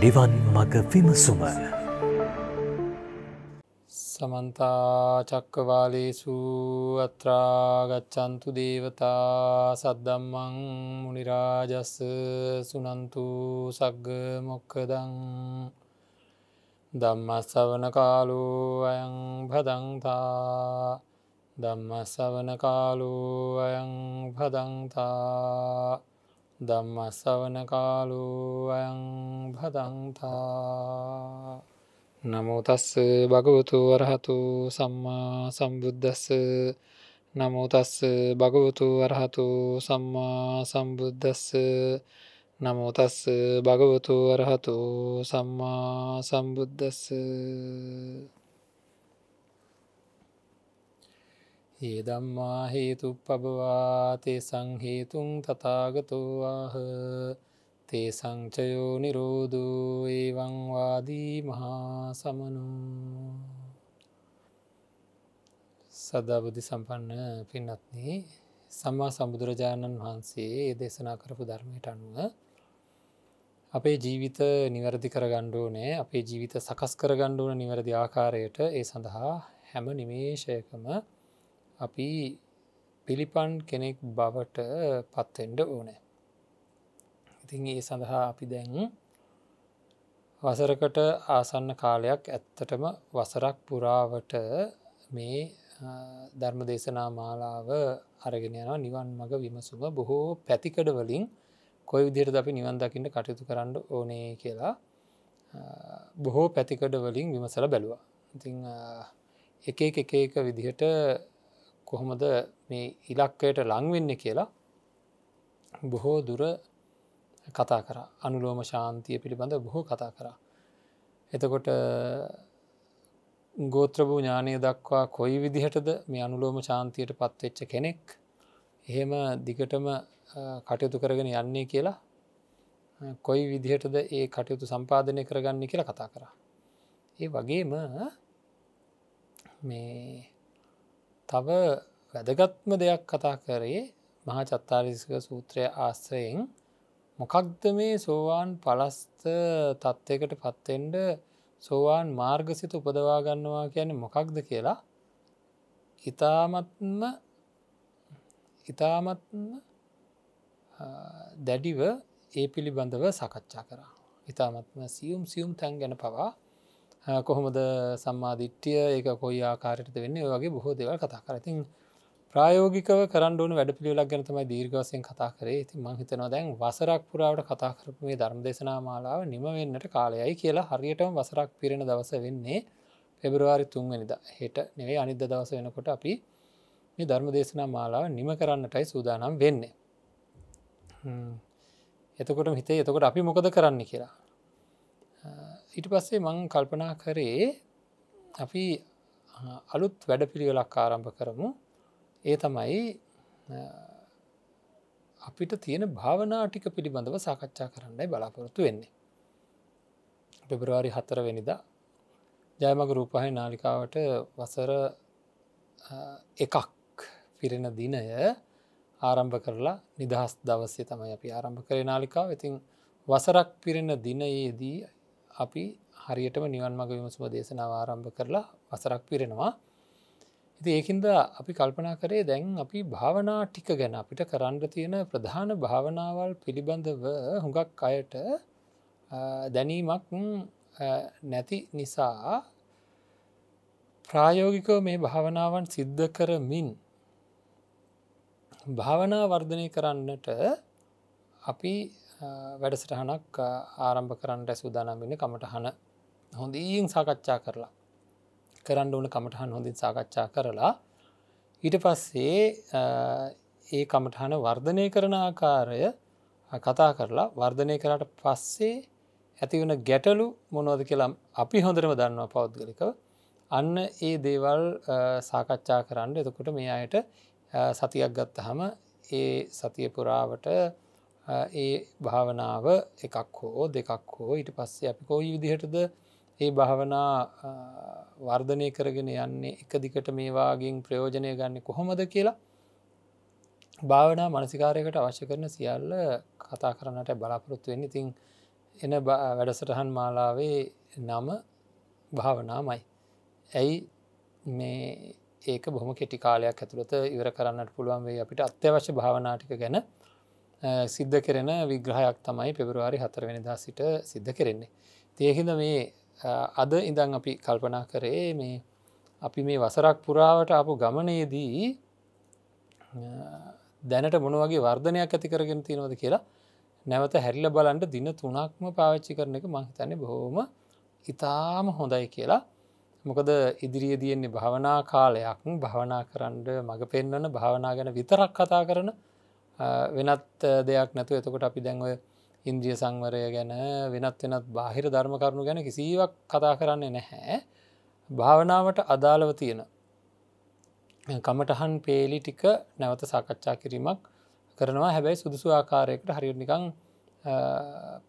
නිවන් මග විමසුම සමන්තාචක්කවාලේසු අත්‍රාගච්චන්තු දේවතා සද්දම්මං මුනිරාජස්ස සුනන්තු සග්ග මොක්කදං දම්මස්සවන කාලු අයං පදන්තා දම්මස්සවන කාලු අයං පදන්තා දම්ම සවන කාලුවයන් භදන්තා නමුතස්ස භගවතු වරහතු සම්මා සම්බුද්ධස්ස නමුතස්ස භගවතු වරහතු සම්මා සම්බුද්ධස්ස නමුතස්ස භගවතු වරහතු සම්මා සම්බුද්ධස්ස ඒ දම්මා හේතු පබවාතේ සංහේතුන් තතාගතෝවාහ තේ සංචයෝ නිරෝධූ ඒවංවාදී මහා සමනු සදාබුද්ධි සම්පන්න පින්නත්න්නේ සම්මා සම්බුදුරජාණන් වහන්සේ දේශනා කරපු ධර්මයට අනුව අපේ ජීවිත නිවැරදි කර ගණ්ඩෝනෑ අපේ ජීවිත සකස් කර ගණ්ඩෝන නිවැරදි ආකාරයට ඒ සඳහා හැම නිමේෂයකම අපි පිළිපන් කෙනෙක් බවට පත්තෙන්ඩ ඕනෑ. ඉතින් ඒ සඳහා අපි දැන් වසරකට ආසන්න කාලයක් ඇත්තටම වසරක් පුරාවට මේ ධර්ම දේශනා මාලාව අරගෙන යන නිවන් මඟ විමසුම බොහෝ පැතිකඩ වලින් කොයි විදිරද අපි නිවන් දකිට කටයුතු කරන්න ඕනේ කියලා බොහෝ පැතිකඩ වලින් විමසල බැලවා ඉතිං එක එක එක විදිහට කොහොමද මේ ඉලක්කයට ලංවෙන්න කියලා බොහෝ දුර කතා කර අනුලෝම ශාන්තිය පිළිබඳ බොහෝ කතා කරා. එතකොට ගෝත්‍රභූ ඥානය දක්වා කොයි විදිහටද මේ අනුලෝම ශාන්තියට පත්වෙච්ච කෙනෙක් එහෙම දිගටම කටයුතු කරගෙන යන්නේ කියලා කොයි විදිහටද ඒ කටයුතු සම්පාධනය කරගන්න කියලා කතා කරා. ඒ වගේම මේ තව වැදගත්ම දෙයක් කතා කරේ මහා චත්තාරිසික සූත්‍රය ආශ්‍රයෙන් මොකක්ද මේ සෝවාන් පලස්ත තත්ත්යකට පත්තෙන්ට සෝවාන් මාර්ගසිත උපදවා ගන්නවා කියන්නේ මොකක්ද කියලා ඉතාමත්ම ඉතාමත්ම දැඩිව ඒ පිළිබඳව සකච්ඡා කරා. ඉතාමත්ම සියුම් සියුම් තැන් ගැන පවා කොහොමද සම්මාධිට්්‍යය ඒක කොයි ආකාරයට වෙන්නේ වගේ බොහෝ දෙවල් කතා කරතින් ප්‍රායෝගිකව කරන්න ඕන වැඩ පිළිවෙලක් ගැන තමයි දීර්ඝවසයෙන් කතා කරේ ඉති මංහිතනවා දැන් වසරක් පුරාවට කතා කරපු මේ ධර්ම දේශනා මාලාව නිම වෙන්නට කාලයයි කියලා හරියටම වසරක් පිරෙන දවස වෙන්නේ පෙබරවාරි තුන්වැනිද හෙට නෙවේ අනිද්ද දවස වෙනකොට අපි මේ ධර්ම දේශනා මාලාව නිම කරන්නටයි සූදානම් වෙන්නේ එතකොට හිතේ එතකොට අපි මොකද කරන්න කියලා. ඊට පස්සේ මං කල්පනා කරේ අපි අලුත් වැඩ පිළිවෙලක් ආරම්භ කරමු ඒ තමයි අපිට තියෙන භාවනාටික පිළිබඳව සාකච්ඡා කරන්නයි බලාපොරොතු වෙන්නේ. පෙබරවාරි හතරවෙනිදා ජයමග රූපහහි නාලිකාවට වසර එකක් පිරෙන දිනය ආරම්භ කරලා නිදහස් දවස්ය තමයි අපි ආරම්භ කරේ නාලිකාව ඉතින් වසරක් පිරෙන දිනයේදී අපි හරියටම නිවන් මග විමසුව දේශනාව ආරම්භ කරලා වසරක් පිරෙනවා ඉති ඒකින්ද අපි කල්පනා කරේ දැන් අපි භාවනා ටික ගැන අපිට කරන්න තියෙන ප්‍රධාන භාවනාවල් පිළිබඳව හුඟක් අයට දැනීමක් නැති නිසා ප්‍රායෝගිකව මේ භාවනාවන් සිද්ධ කරමින් භාවනා වර්ධනය කරන්නට අපි වැඩසටහනක් ආරම්භ කරන්නට සූදානමින කමටහන හොඳීන් සාකච්ඡා කරලා කරන්න ඕන කමටහන් හොඳින් සාකච්ඡා කරලා ඊට පස්සේ ඒ කමටහන වර්ධනය කරන ආකාරය කතා කරලා වර්ධනය කරට පස්සේ ඇති වන ගැටලු මොනෝද කියලා අපි හොඳරම දන්නවා පෞද්ගලිකව අන්න ඒ දේවල් සාකච්ඡා කරන්න එතකොට මේ අයට සතියක් ගත්ත හම ඒ සතිය පුරාවට ඒ භාවනාව එකක් හෝ දෙකක් හෝ ඊට පස්සේ අපි කොයි විදිහටද ඒ භාවනා වර්ධනය කරගෙන යන්නේ එක දිකට මේවාගින් ප්‍රයෝජනය ගන්න කොහොමද කියලා භාවනා මනසිකාරයකට අවශ්‍ය කරන සියල්ල කතා කරන්නට බලාපොරොත්තු වෙන්න ඉතිං එන වැඩසටහන් මාලාවේ නම භාවනාමයි. ඇයි මේ ඒක බොහොම කෙටි කාලයක් ඇතුළත ඉවර කරන්නට පුළුවන් වේ අපිට අත්‍යවශ්‍ය භාවනාටික ගැන සිද්ධ කරෙන විග්‍රහයක් තමයි පෙබරවාරි හතරවෙනිදා සිට සිද්ධ කරෙන්නේ. තියහිද මේ අද ඉඳන් අපි කල්පනා කරේ මේ අපි මේ වසරක් පුරාවට අපපු ගමනයේදී දැනට මොනවගේ වර්ධනයක් ඇති කරගෙන තියෙනවද කියලා නැවත හැරිල බලන්ට දින තුනක්ම පාවිච්චි කරන එක මහිතන්න බොහෝම ඉතාම හොඳයි කියලා මොකද ඉදිරිිය තියෙන්නේ භාවනා කාලයක් භාවනා කරන්න මඟ පෙන්වන භාවනා ගැන විතරක් කතා කරන වෙනත් දෙයක් නැතු එතකොට අපි දැන්ව ඉන්ද්‍රිය සංවරය ගැන වෙනත් වෙනත් බාහිර ධර්ම කරුණු ගැන කිසිවක් කතා කරන්නේ නැහැ භාවනාවට අදාළව තියෙන කමටහන් පේලි ටික නැවත සාකච්ඡා කිරීමක් කරනවා හැබැයි සුදුසු ආකාරයකට හරිනිකං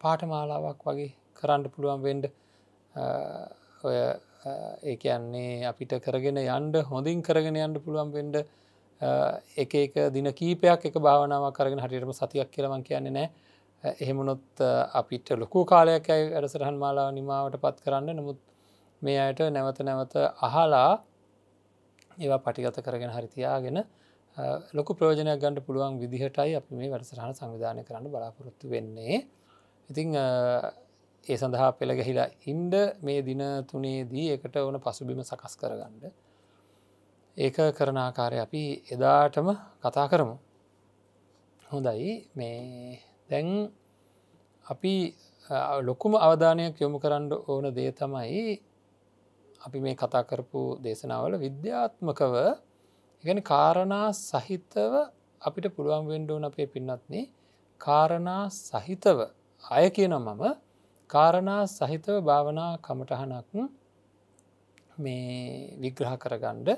පාටමාලාවක් වගේ කරන්න පුළුවන් වෙන්ඩ ඔය ඒකයන්නේ අපිට කරගෙන යන්ඩ හොඳින් කරගෙන යන්න පුළුවන් වෙන්ඩ එක එක දින කීපයක් එක භාවනාව කරගෙන හටියටම සතියක් කියලවන් කියන්නේ නෑ එහෙමනොත් අපිට ලොකු කාලයක් ඇයි වැඩසරහන් මාලා නිමාවට පත් කරන්න නමුත් මේ අයට නැවත නැවත අහලා ඒවා පටිගත කරගෙන හරිතියාගෙන ලොකු ප්‍රෝජනයක් ගණඩ පුළුවන් විදිහටයි අපි මේ වැඩසරහන සංවිධානය කරන්න බලාපොරොත්තු වෙන්නේ ඉතිං ඒ සඳහා පෙළ ගැහිලා ඉන්ඩ මේ දින තුනේදී එකට ඕන පසුබිම සකස් කරගන්න. ඒක කරන ආකාරය අපි එදාටම කතා කරමු. හොඳයි මේ දැන් අපි ලොකුම අවධානයක් යොමු කරන්න ඕන දේ තමයි අපි මේ කතා කරපු දේශනාවල විද්‍යාත්මකව ගැන කාරණා සහිතව අපිට පුළුවන් වෙන්ඩෝන අපේ පින්නත්න කාරණා සහිතව අය කියන මම කාරණා සහිතව භාවනා කමටහනක් මේ විග්‍රහ කරගණ්ඩ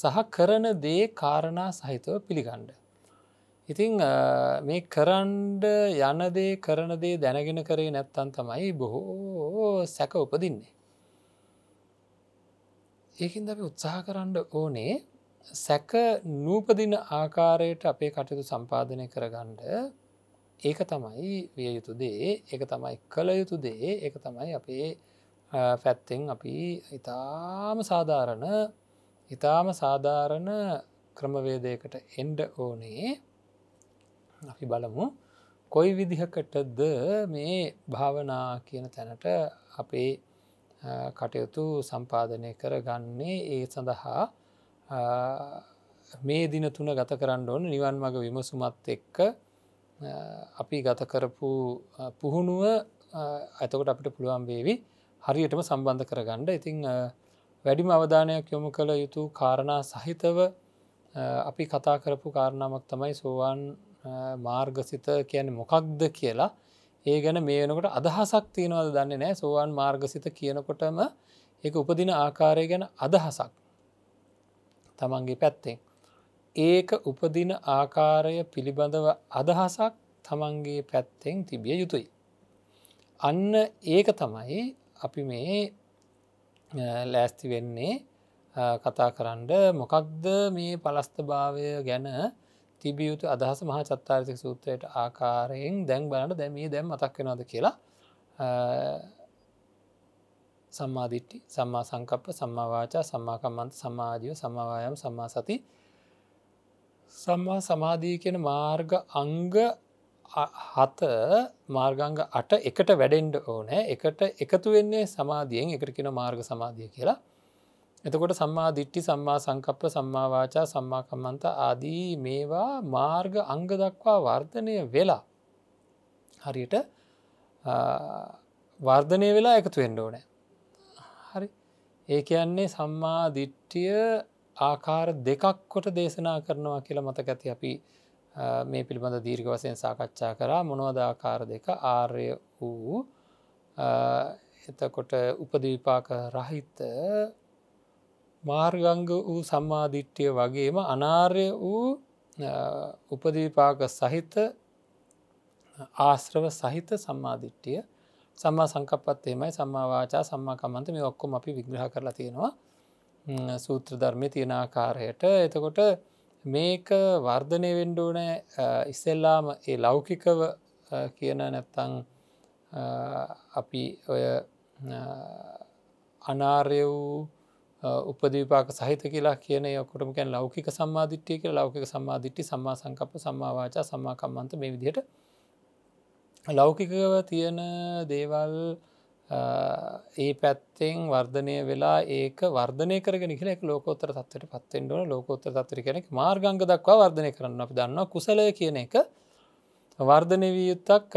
සහ කරන දේ කාරණා සහිතව පිළිගණ්ඩ ඉතිං මේ කරන්්ඩ යනදේ කරනදේ දැනගෙන කරේ නැත්තන් තමයි බොහෝ සැක උපදින්නේ. ඒකින් අපි උත්සාහ කරන්න ඕනේ සැක නූපදින ආකාරයට අපේ කටයුතු සම්පාධනය කරගණ්ඩ ඒක තමයි විය යුතු දේ එක තමයි කළ යුතු දේ එක තමයි අපේ පැත්තෙන් අපි ඉතාම සාධාරණ ඉතාම සාධාරණ ක්‍රමවේදයකට එන්ඩ ඕනේ අපි බලමු කොයි විදිහකටද මේ භාවනා කියන තැනට අපේ කටයුතු සම්පාධනය කර ගන්නේ ඒ සඳහා මේ දින තුන ගත කරන්න ඕන නිවන් මඟ විමසුමත් එක්ක අපි ගත කරපු පුහුණුව ඇතකොට අපිට පුළුවන් වේවි හරියටම සම්බන්ධ කරගණ්ඩ ඉතිං වැඩිම අවධානයක් යොමු කළ යුතු කාරණා සහිතව අපි කතා කරපු කාරණාවක් තමයි සෝවාන් මාර්ගසිත කියන්නේ මොකක්ද කියලා ඒ ගැන මේ වෙනකොට අදහසක් තියෙනවද දන්නේ නෑ සෝවාන් මාර්ගසිත කියනකොටම ඒ උපදින ආකාරය ගැන අදහසක් තමන්ගේ පැත්තෙන් ඒක උපදින ආකාරය පිළිබඳව අදහසක් තමන්ගේ පැත්තෙන් තිබිය යුතුයි. අන්න ඒක තමයි අපි මේ ලෑස්ති වෙන්නේ කතා කරන්න මොකක්ද මේ පලස්ථභාවය ගැන තිබියයුතු අදහස මහා චත්තාර්ථක සූත්‍රයට ආකාරයෙන් දැන් බලට දැමී දැම් මතක් වෙනවාද කියලා සම්මාධිට්ටි සම්මා සංකප්ප සම්මාවාචා සම්මාකමන්ත සමාජියෝ සමවායම් සම්මා සති සම්මා සමාධී කියන මාර්ග අංග හත මාර්ගංග අට එකට වැඩෙන්ඩ ඕනෑ එකට එකතු වෙන්නේ සමාධියෙන් එකට කියෙන මාර්ග සමාධිය කියලා එතකොට සම්මා දිට්ටි සම්මා සංකප්ප සම්මාවාචා සම්මාකම්මන්ත ආදී මේවා මාර්ග අංග දක්වා වර්ධනය වෙලා හරියට වර්ධනය වෙලා එකතු වෙන්ඩෝනෑ හරි ඒ කියන්නේ සම්මා දිට්ටිය ආකාර දෙකක් කොට දේශනා කරනවා කියලා මතක ඇති අපි මේ පිළිබඳ දීර්ග වසයෙන් සාකච්ඡා කරා මොනවද ආකාර දෙක ආර්ය වූ එතකොට උපදවිපාක රහිත මාර්ගංග වූ සම්මාධිට්්‍යය වගේම අනාර්ය වූ උපදීපාක සහිත ආශ්‍රව සහිත සම්මාධිට්්‍යිය සම්මා සංකපත්තේමයි සම්මාවාචා සම්මාකමන්ත මේ ඔක්කොම අපි විග්‍රහ කරලා තියෙනවා සූත්‍ර ධර්මය තියෙන ආකාරයට එතකොට මේක වර්ධනය වෙන්ඩෝනෑ ඉස්සෙල්ලාම ඒ ලෞකිකව කියන නැත්තං අපි ඔය අනාර්ය වූ උපදවිපාක සහිත කියලා කියන ඔකොටම කැන් ලෞකික සම්මාධිට්්‍යය කිය ලෞකික සම්මාධිට්ටි සම්මා සංකප්ප සම්මාවාචා සම්මාකම්මන්ත මේ විදියට ලෞකිකව තියෙන දේවල් ඒ පැත්තෙන් වර්ධනය වෙලා ඒක වර්ධනය කරගෙන කෙනෙක් ලෝකෝත්තර තත්වට පත්තෙන් ඕන ලෝකෝත්තර තත්වර කෙනෙක් මාර්ගංග දක්වා වර්ධනය කරන්න අපි දන්නවා කුසලය කියන එක වර්ධනය වී යුත්තක්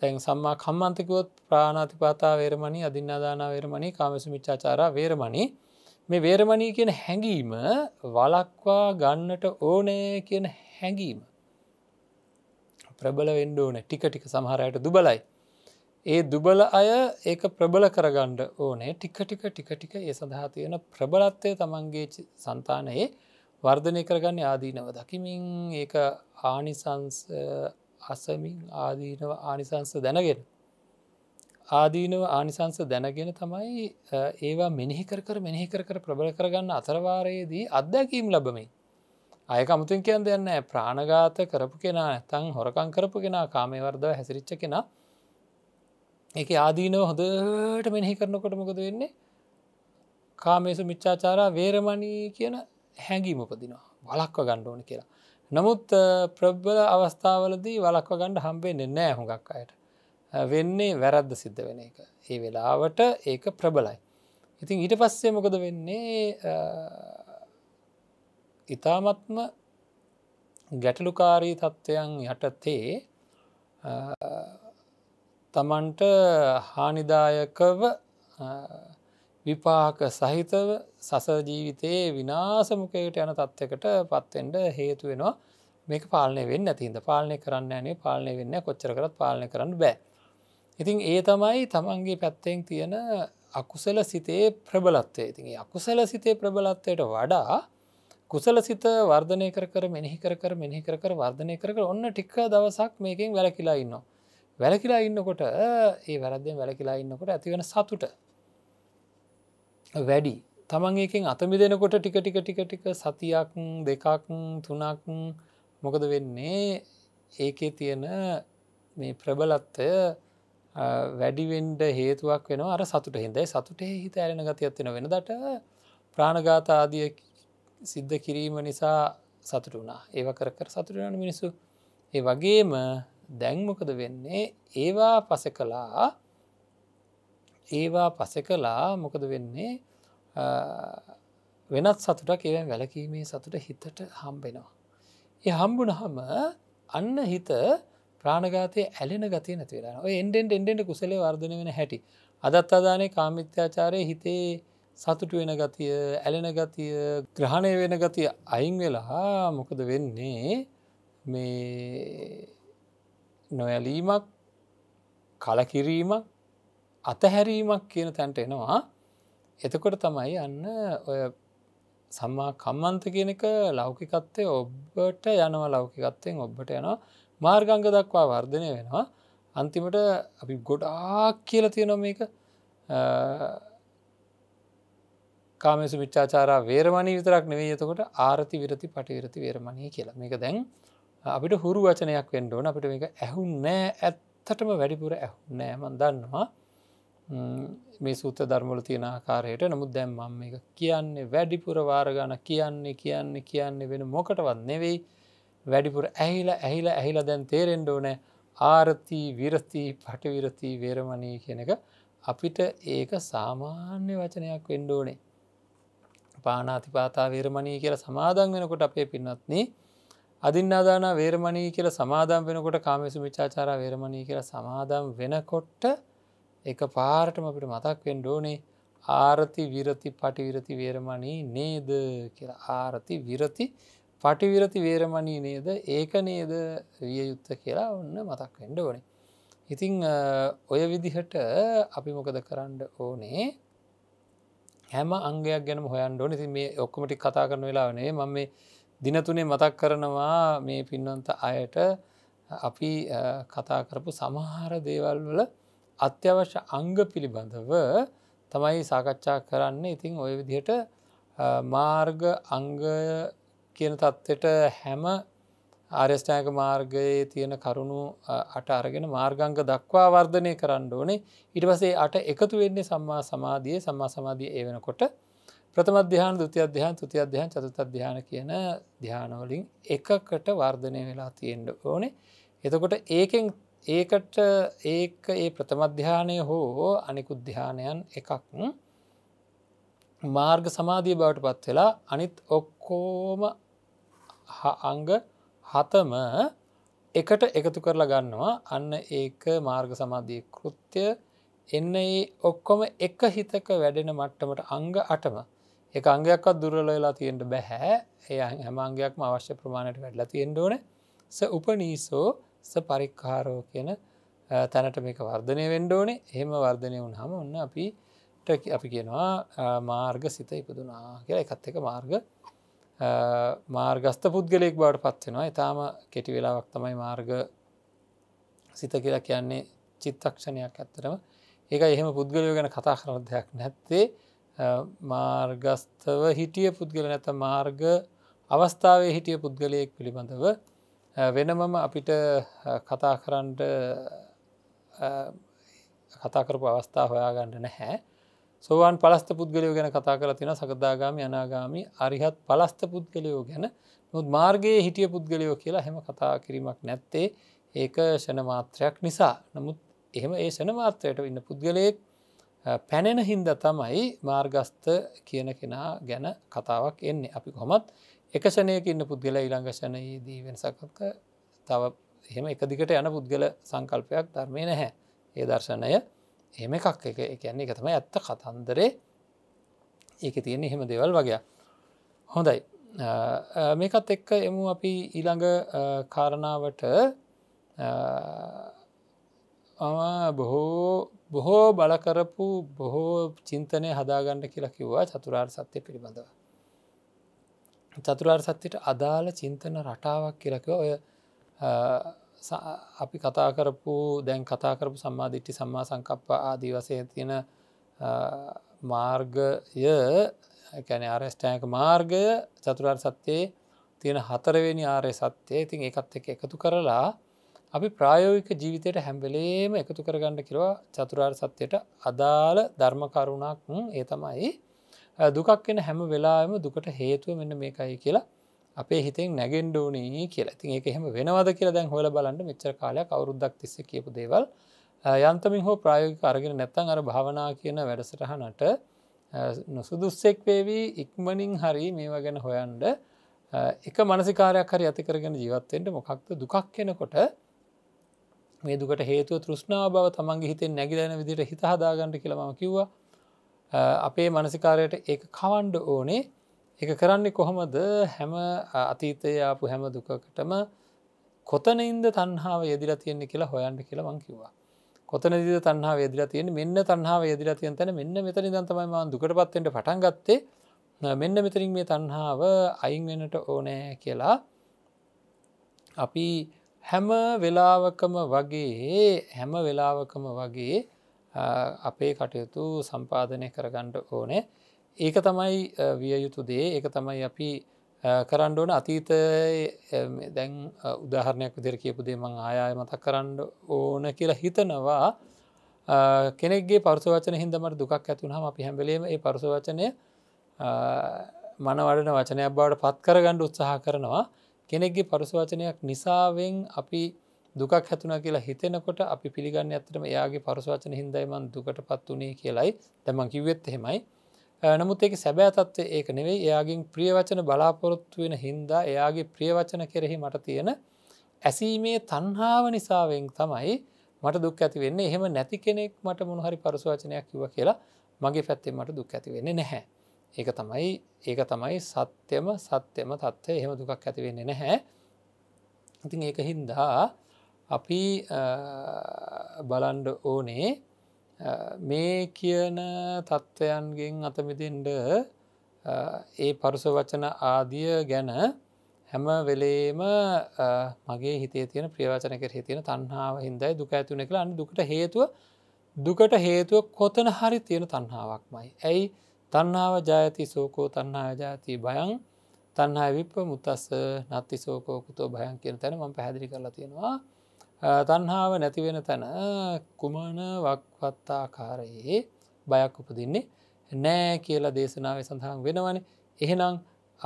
තැන් සම්මා කම්මන්තකවොත් ප්‍රාණාතිපාතා වේරමණී අධින්නාදානා වේරමණී කාමසු මිච්චාචාර වේරමණී මේ වේරමණී කියන හැඟීම වලක්වා ගන්නට ඕනෑ කියන හැඟීම. ප්‍රබල වෙන්ඩ ඕන ටික ටික සමහරයට දුබලයි. ඒ දුබල අය ඒක ප්‍රබල කරගණ්ඩ ඕනේ ටික ටික ටික ටික ඒ සඳහා තියෙන ප්‍රබලත්වය තමන්ගේ සන්තානයේ වර්ධනය කරගන්න ආදීනව දකිමින් ඒක ආනිසංස අසමින් ආදීනව ආනිසංස දැනගෙන ආදීනව ආනිසංස දැනගෙන තමයි ඒවා මෙිහිකර මෙිහිකර ප්‍රබල කරගන්න අතරවාරයේදී අත්දැකීම් ලබමයි. අයකමුතුන් කියන් දෙන්න ප්‍රාණගාත කරපු කෙනා ඇතං හොරකං කරපු කෙනා කාමේවර්දව හැසිරිච්ච කෙනා එක ආදීනව හොදට මෙිහි කරනකොට මොකද වෙන්නේ කාමේසු මිච්චාචාරා වේරමණී කියන හැඟීම උපදිනවා වලක්ව ගණ්ඩ ඕන කියලා. නමුත් ප්‍රබ්බල අවස්ථාවලදී වලක්ව ගණඩ හම්බේ නෙන්නෑ හොඟක් අයට වෙන්නේ වැරද්ද සිද්ධ වෙන එක. ඒ වෙලාවට ඒක ප්‍රබලයි. ඉතින් ඊට පස්සේ මොකද වෙන්නේ ඉතාමත්ම ගැටලුකාරී තත්ත්වයන් යටතේ තමන්ට හානිදායකව විපාක සහිතව සසජීවිතයේ විනාසමුකයට යන තත්ත්වකට පත්වෙන්ට හේතුවෙනවා මේක පාලනය වෙන්න ඇතින්ද පාලනය කරන්න නේ පාලනය වෙන්න කොච්චර කරත් පාලනය කරන්න බෑ ඉතින් ඒ තමයි තමන්ගේ පැත්තෙන් තියෙන අකුසල සිතේ ප්‍රබලත්වය ඉතින් අකුසල සිතේ ප්‍රබලත්වයට වඩා කුසල සිත වර්ධනය කර කර මෙනෙහි කර කර මෙහි කර කර වර්ධනය කර කර ඔන්න ටික්ක දවසක් මේකෙන් වැලකිලා ඉන්නවා. වැලකිලා ඉන්නකොට ඒ වැරද්දෙන් වැලකිලා ඉන්නකොට ඇතිවෙන සතුට වැඩි තමන් ඒකින් අතමි දෙනකොට ටික ටික ටික ටික සතියක් දෙකක් තුනක් මොකද වෙන්නේ ඒකේ තියෙන මේ ප්‍රබලත්වය වැඩිවෙන්ඩ හේතුවක් වෙන අර සතුට හිදයි සතුටේ හිත ඇරෙන ගතියත්වෙන වෙන දට ප්‍රාණගාත ආදිය සිද්ධ කිරීම නිසා සතුට වුණා ඒව කර කර සතුටන මිනිසු ඒ වගේම දැන්මොකද වෙන්නේ ඒවා පස කලා ඒවා පස කලා මොකද වෙන්නේ වෙනත් සතුටක් ඒවෙන් වැලකීමේ සතුට හිතට හම්බෙනවා. ඒ හම්බුණ හම අන්න හිත ප්‍රාණගාතය ඇලෙන ගති නැතිවෙලා එන්ඩෙන්ට එන්ඩෙන්ට කුසලේ වර්ධන වෙන හැටි අදත් අදානේ කාමිත්‍යාචාරය හිතේ සතුටු වෙන ගතිය ඇලෙන ගතිය ග්‍රහණය වෙන ගතිය අයින් වෙලා මොකද වෙන්නේ මේ නොයලීමක් කලකිරීමක් අතහැරීමක් කියන තැන්ට එනවා එතකොට තමයි අන්න ඔය සම්මා කම්මන්ත කියනක ලෞකිකත්වය ඔබට යනව ලෞකිකත්වයෙන් ඔබට යනවා මාර්ගංග දක්වා වර්ධනය වෙනවා අන්තිමට අපි ගොඩාක් කියල තියෙන මේක කාමසු මිච්චාචාරා වේරමණී විතරක් නෙවේ එතකොට ආරති විරති පටිවිරති වේරමණී කියලා මේක දැන් අපිට හුරු වචනයක් වෙන්ඩෝන අපිට මේක ඇහුන් නෑ ඇත්තටම වැඩිපුර ඇහු නෑමන් දන්නවා මේ සූත ධර්මල තියෙන ආකාරයට නමුත් දැම්මම් එක කියන්නේ වැඩිපුර වාරගාන කියන්නේ කියන්නේ කියන්නේ වෙන මොකටවත් නෙවෙයි වැඩිපුර ඇහිලා ඇහිලා ඇහිලා දැන් තේරෙන්ඩ ඕනෑ ආරතිී විරතිී පටවිරතිී වේරමණී කියන එක අපිට ඒක සාමාන්‍ය වචනයක් වෙන්ඩෝනේ. පානාතිපාතා වේරමණී කියල සමාදන් වෙනකොට අපේ පින්නත්න අධින්නාදාන වේරමණී කියල සමාදම් වෙනකොට කාමසු විචාචාර වේරමණී කියල සමාදම් වෙනකොට්ට එක පාරටම අපිට මතක් වෙන්ඩෝනේ ආරති විරති පටිවිරති වේරමණී නේද කියලා ආරති විරති පටිවිරති වේරමණී නේද ඒක නේද විය යුත්ත කියලා ඔන්න මතක් එඩ ඕනේ. ඉතිං ඔය විදිහට අපි මොකද කරන්න ඕනේ හැම අංගයක් ගැන හොයන් ඕන ති මේ ඔක්කමටි කතා කරන වෙලාවනේ ම මේ දිනතුනේ මතක් කරනවා මේ පින්වන්ත අයට අපි කතා කරපු සමහර දේවල් වල අත්‍යවශ්‍ය අංග පිළිබඳව තමයි සාකච්ඡා කරන්න ඉතිං ඔය විදිහට මාර්ග අංගය කියන තත්ත්වයට හැම ආර්යෂ්ඨායක මාර්ගයේ තියෙන කරුණු අට අරගෙන මාර්ගංග දක්වා වර්ධනය කරන්න ඕනේ ඉට පසේ අට එකතු වෙන්නේ සම්මා සමාධිය සම්මා සමාධිය ඒ වෙනකොට ප්‍රථම ධ්‍යාන දුති අධ්‍යාන් තුති අධ්‍යාන් චතුත ධ්‍යාන කියන ධ්‍යානවලින් එකකට වර්ධනය වෙලා තියෙන්ට ඕනේ එතකොට ඒකෙන් ඒකට ඒ ඒ ප්‍රථමධ්‍යානය හෝ අනිකුත් ධ්‍යානයන් එකක් මාර්ග සමාධිය බවට පත් වෙලා අනිත් ඔක්කෝම අංග හතම එකට එකතු කරලා ගන්නවා අන්න ඒක මාර්ග සමාධී කෘත්‍ය එන්න ඒ ඔක්කොම එක හිතක වැඩෙන මට්ටමට අංග අටම එක අංගයක්වත් දුරලලා තියෙන්ට බැහැ ඒ හැමංගයක්ම අවශ්‍ය ප්‍රමාණයට වැඩලා තියෙන්ඩෝන ස උපනීසෝ ස පරික්කාරෝ කියන තැනට මේක වර්ධනය වෙන්ඩෝනේ එහෙම වර්ධනය වුන් හම ඔන්න අපි අපි කියනවා මාර්ග සිත ඉපදුනා කියලා එකත් එක මාර්ග මාර්ගස්ත පුද්ගලයෙක් බවට පත්වෙනවා ඉතාම කෙටි වෙලාවක් තමයි මාර්ග සිත කියලා කියන්නේ චිත්තක්ෂණයක් ඇත්තරම ඒක එහෙම පුද්ගලයෝ ගැන කතා කරන දෙයක් නැත්තේ මාර්ගස්තව හිටිය පුද්ගල නැත මාර්ග අවස්ථාවේ හිටිය පුද්ගලයෙක් පිළිබඳව වෙනමම අපිට කතා කරන්ට කතාකරපු අවස්ථා හොයාගන්න නැහැ සෝවාන් පලස්ත පුද්ගලයෝ ගැන කතා කර තින සකදාගාමි අනාගාමි අරිහත් පලස්ත පුද්ගලයෝ ගැන නොත් මාර්ගයේ හිටිය පුද්ගලයෝ කියලා හෙම කතා කිරීමක් නැත්තේ ඒක ෂනමාත්‍රයක් නිසා නමුත් එහෙම ඒ ෂනමාත්‍රයට ඉන්න පුද්ගලයෙක් පැනෙන හින්ද තමයි මාර්ගස්ත කියන කෙනා ගැන කතාවක් එන්නේ අපි කොමත් එකෂණයක ඉන්න පුද්ගල ඉළංගශනයේදී වෙනසකක තව එහෙම එකදිකට යන පුද්ගල සංකල්පයක් ධර්මය නැහැ ඒ දර්ශනය එහෙම එකක් එක කියන්නේ එක තමයි ඇත්ත කතන්දරේ ඒක තියෙන එහෙම දෙවල් වගේ හොඳයි මේකත් එක්ක එමු අපි ඊළඟ කාරණාවට බොහෝ බොහෝ බලකරපු බොහෝ චින්තනය හදාගන්න කියලා කිව්වා චතුරාර් සත්‍යය පිළිබඳව චතුරාර් සත්‍යයට අදාළ චින්තන රටාවක් කියලක ඔය අපි කතා කරපු දැන් කතා කරපු සම්මාධිට්ටි සම්මා සංකප්ප ආදී වසය තියෙන මාර්ගය ැන ආරස්ටෑක මාර්ගය චතුරාර් සත්‍යයේ තියෙන හතරවෙනි ආරය සත්‍යය ඉතින් එකත් එක එකතු කරලා අපි ප්‍රායෝවික ජීවිතයට හැම්බෙලේම එකතු කරගන්න කිරවා චතුරාර් සත්‍යයට අදාළ ධර්මකරුණක් ඒ තමයි දුකක් වෙන හැම වෙලාම දුකට හේතුව මෙන්න මේකයි කියලා අපේ හිතෙන් නැගෙන්ඩෝනී කියලා ති එක එහෙම වෙනවද කියලා දැන් හොල බලන්න මෙච්චර කාලයක් අවරුද්දක් තිස්ස කියපු දේවල් යන්තමින් හෝ ප්‍රායෝගික අරගෙන නැත්තන් අර භාවනා කියන වැඩසටහනට නොසුදුස්සෙක් වේවී ඉක්මනින් හරි මේවා ගැන හොයන්ඩ එක මනසිකාරයක් හරි ඇතිකරගෙන ජීවත්තෙන්ට මොකක්ද දුකක් කෙනකොට මේ දුකට හේතුව තෘෂ්ණාව බව තමන්ගේ හිතෙන් නැගිලන විදිට හිත හදාගන්නට කියලම කිව්වා අපේ මනසිකාරයට ඒ කවන්්ඩ ඕනේ එක කරන්නේ කොහොමද හැම අතීතය ආපු හැම දුකකටම කොතනයින්ද තන්හාාව යෙදිලා තියෙන්නේ කියලා හොයන්ට කියලා මං කිවවා. කොතනද තන්හාාව යෙදිලා තියෙන මෙන්න තන්හාාව යෙදිලා තියන් තැන මෙන්න මෙතනි දන්තමයි මන් දුකට පත්තෙන්ට පටන් ගත්තේ මෙන්න මෙතරින් මේ තන්හාාව අයින් වෙනට ඕනෑ කියලා අපි හැම වෙලාවකම වගේ හැම වෙලාවකම වගේ අපේ කටයුතු සම්පාධනය කරගණ්ඩ ඕනේ ඒක තමයි විය යුතු දේ ඒක තමයි අපි කරන්න ඕන අතීත දැන් උදාහරණයක් විදිර කියපු දේ මං ආයාය මතක් කරන්න ඕන කියලා හිතනවා කෙනෙක්ගේ පරසවචන හිදමට දුකක් ඇතුුණහම අපි හැබලීම ඒ පරසවචනය මනවඩන වචනයක් බවට පත් කරගණ්ඩ උත්සාහ කරනවා කෙනෙක්ගේ පරසවචනයක් නිසාවෙන් අපි දුකක් හැතුනා කියලා හිතෙනකොට අපි පිළිගන්න ඇතරම එයාගේ පරසවචන හින්දයිමන් දුකට පත් වනේ කියලයි තැමං කිව්වෙත් හෙමයි නමුත් ඒක සැබෑ තත්ව ඒක නෙවෙයි එයාගින් ප්‍රියවචන බලාපොරොත්තු වෙන හින්දා එයාගේ ප්‍රියවචන කෙරෙහි මට තියෙන ඇසීමේ තන්හාාව නිසාවෙන් තමයි මට දුක් ඇති වෙන්න එහෙම නැති කෙනෙක් මට මොනහරි පරසවචනයක් කිව කියලා මගේ පැත්තේ මට දුක් ඇති වෙන්නේ නැහැ. ඒක තමයි ඒක තමයි සත්‍යම සත්‍යම තත්ත්ව එහෙම දුකක් ඇති වෙන්නේ නැහැ. ඉතින් ඒක හින්දා අපි බලන්ඩ ඕනේ මේ කියන තත්ත්වයන්ගෙන් අතමිදින්ට ඒ පරුස වචන ආදිය ගැන හැම වෙලේම මගේ හිතේ තියෙන ප්‍රියවචන කර හිතියෙන තන්හාාව හින්දයි දුක ඇතුන කියලා අන්න දුකට හේතුව දුකට හේතුව කොතන හරි තියෙන තන්හාාවක්මයි. ඇයි තන්නාව ජායති සෝකෝ තන්හා ජාති බයං තන්හා විප්ප මුතස්ස නත්ති සෝකෝකුතෝ භයන් කියන තැන ම පැදිි කරලා තියෙනවා තන්හාාව නැතිවෙන තැන කුමන වක්වත්තාකාරයේ බයක් උපදින්නේ නෑ කියලා දේශනාව සඳහන් වෙනවන එහෙනම්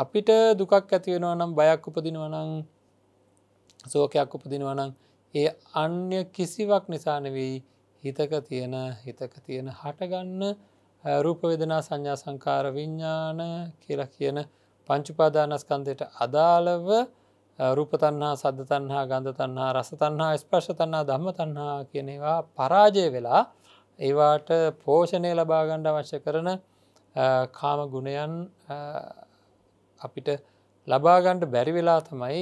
අපිට දුකක් ඇතිවෙනවා නම් බයක් උපදිනවනං සෝකයක් උපදිනවනං ඒ අන්‍ය කිසිවක් නිසානවෙයි හිතක තියෙන හිතක තියෙන හටගන්න රූපවෙදනා සංඥා සංකාර විඤ්ඥාන කියලා කියන පංචුපාදානස්කන්දයට අදාළව රූපතන්හා සද්ධතන්හා ගන්ධතන්හා රසතන්හා ස්පර්ශතන්නා ධම්මතන්හා කියනවා පරාජය වෙලා ඒවාට පෝෂණය ලබාගණ්ඩ අවශ්‍ය කරන කාම ගුණයන් අපිට ලබාගණ්ඩ බැරිවෙලා තමයි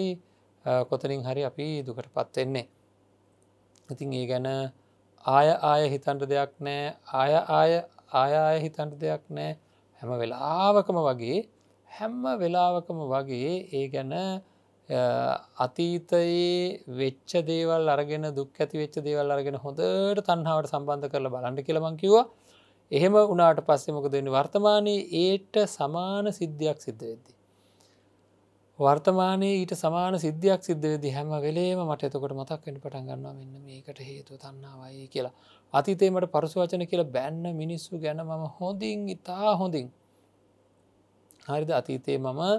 කොතනින් හරි අපි දුකට පත්වෙන්නේ. ඉතින් ඒ ගැන ආය ආය හිතන්ට දෙයක් නෑ ආය ආය ආයාය හිතන්ට දෙයක් නෑ හැම වෙලාවකම වගේ හැම්ම වෙලාවකම වගේ ඒ ගැන අතීතයේ වෙච්ච දේවල් අරගෙන දුක් ඇති වෙච්ච දේවල් අරගෙන හොඳට තන්හාවට සම්බන්ධ කරලා බලන්ට කියලමං කිවවා එහෙම උනාට පස්සෙමක දෙන්න වර්තමානයේ ඒට සමාන සිද්ධයක් සිද්ධ වෙද්දි. වර්තමානයේ ඊට සමාන සිද්ධයක් සිද්ධ වෙදි හැම වෙලේම මට එතකොට මතක් වෙන පටන් ගන්නවා මෙන්න මේකට හේතු තන්නාවයි කියලා. අතීතේමට පරසු වචන කියලා බැන්න මිනිස්සු ගැන මම හොඳින් ඉතා හොඳින්. හරිද අතීතේ මම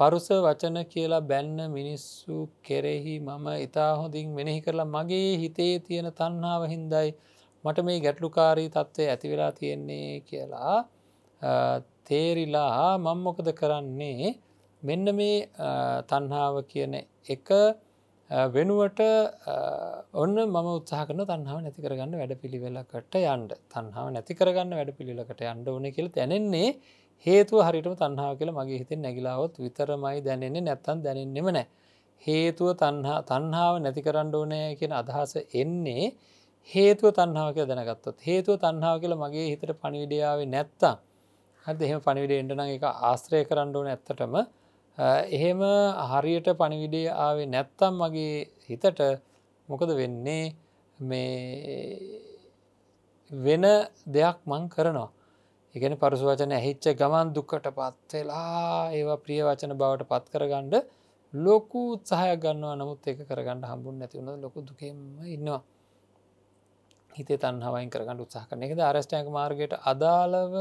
පරුස වචන කියලා බැන්න මිනිස්සු කෙරෙහි මම ඉතා හොඳින් මෙනෙහි කරලා මගේ හිතේ තියෙන තන්නාව හින්දයි මට මේ ගැටලුකාරී තත්ත්වය ඇතිවෙලා තියෙන්නේ කියලා තේරිලා මංමොකද කරන්නේ මෙන්න මේ තන්හාාව කියන එක වෙනුවට ඔන්න මම උත්සාහකන තන්හාාව නැති කරගන්න වැඩ පිළිවෙලකට යන්ඩ තන්හාාව නැති කරගන්න වැඩ පිළිලකට යන්ඩ ඕන කියල තැනෙන්නේ හේතුව හරිටම තන්හා කියලා මගේ හිතෙන් නැගිලාවොත් විතරමයි දැනෙන්නේ නැත්තන් දැනෙන්නෙම නෑ. හේතුව තන්හාාව නැති කරන්න ඕනෑ කියෙන අදහස එන්නේ හේතුව තන්හාාව කිය දැනගත්තොත් හේතුව තන්හාාව කියලා මගේ හිතට පණිවිඩියාවේ නැත්තා හද එහෙම පණිවිඩ එඩන එක ආශ්‍රය කරන්න ඕන ඇත්තටම එහෙම හරියට පණිවිඩේ ආවේ නැත්තම් මගේ හිතට මොකද වෙන්නේ මේ වෙන දෙයක් මං කරනවා එකන පරසු වචන ඇහිච්ච ගමන් දුක්කට පත්වෙලා ඒවා ප්‍රිය වචන බවට පත් කරගණ්ඩ ලොකු උත්සාහය ගන්නවා නමුත් ඒක කරගන්න හම්බුන් නැතිවුණ ලොකු දුකෙම ඉන්නවා හිතේ තන්හවයින් කරගන්න උත්සාහ කරන එකද අරස්ටෑන්ක මාර්ගයට අදාළව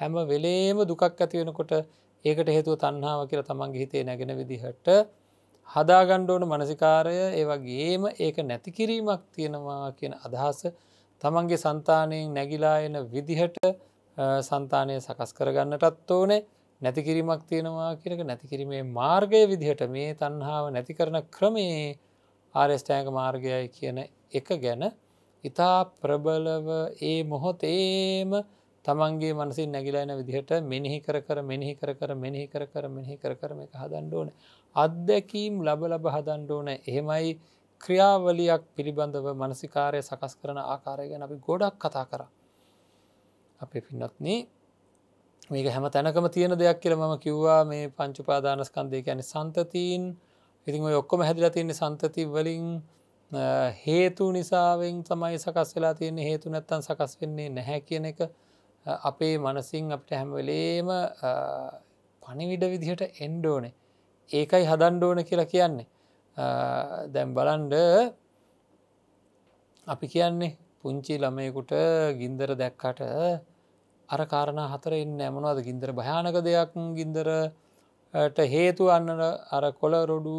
හැම වෙලේම දුකක් ඇතිවෙනකොට ඒකට හේතුව තන්හාාව කියර තමන්ගේ හිතේ නැගෙන විදිහට හදාගණ්ඩෝන මනසිකාරය ඒවගේම ඒක නැති කිරීමක් තියෙනවා කියන අදහස තමන්ගේ සන්තානයෙන් නැගිලා එන විදිහට සන්තානය සකස් කරගන්නටත් ඕනේ නැති කිරීමක් තියෙනවා කියලක නැති කිරීමේ මාර්ගය විදිහට මේ තන්හාාව නැති කරන ක්‍රමේ ආරස්ටෑක මාර්ගයයි කියන එක ගැන ඉතා ප්‍රබලව ඒ මොහොත් ඒම තමන්ගේ මනසින් නැගිලයින විදිහට මෙනිහි කර කර මෙනිහි කර කර මෙනිහි කර කර මෙහි කර කරම එක හදන්ඩෝන අත්දැකීම් ලබ ලබ හදන්ඩෝන එහෙමයි ක්‍රියාවලියක් පිළිබඳව මනසිකාරය සකස් කරන ආකාරය ගැන අපි ගොඩක් කතා කරා අපේ පින්නත්න මේක හැම තැනකම තියෙන දෙයක් කියල මම කිව්වා මේ පංචුපාදානස්කන්දය ඇන සන්තතිීන් ඉතින් ඔක්කොම හැදිලා තියන්නේ සන්තති වලින් හේතු නිසාවෙන් තමයි සකස් වෙලා තියන්නේ හේතු නැත්තන් සකස් වෙන්නේ නැහැ කියන එක අපේ මනසිං අපට හැමවෙලේම පනිවිඩ විදිහට එන්ඩෝනේ ඒකයි හදන්ඩෝන කියලා කියන්නේ දැම් බලන්ඩ අපි කියන්නේ පුංචි ළමයකුට ගින්දර දැක්කට අර කාරණ හතර එන්න ඇමනවාද ගින්දර භයානක දෙයක් ගින්දරට හේතු අන්නට අර කොළ රොඩු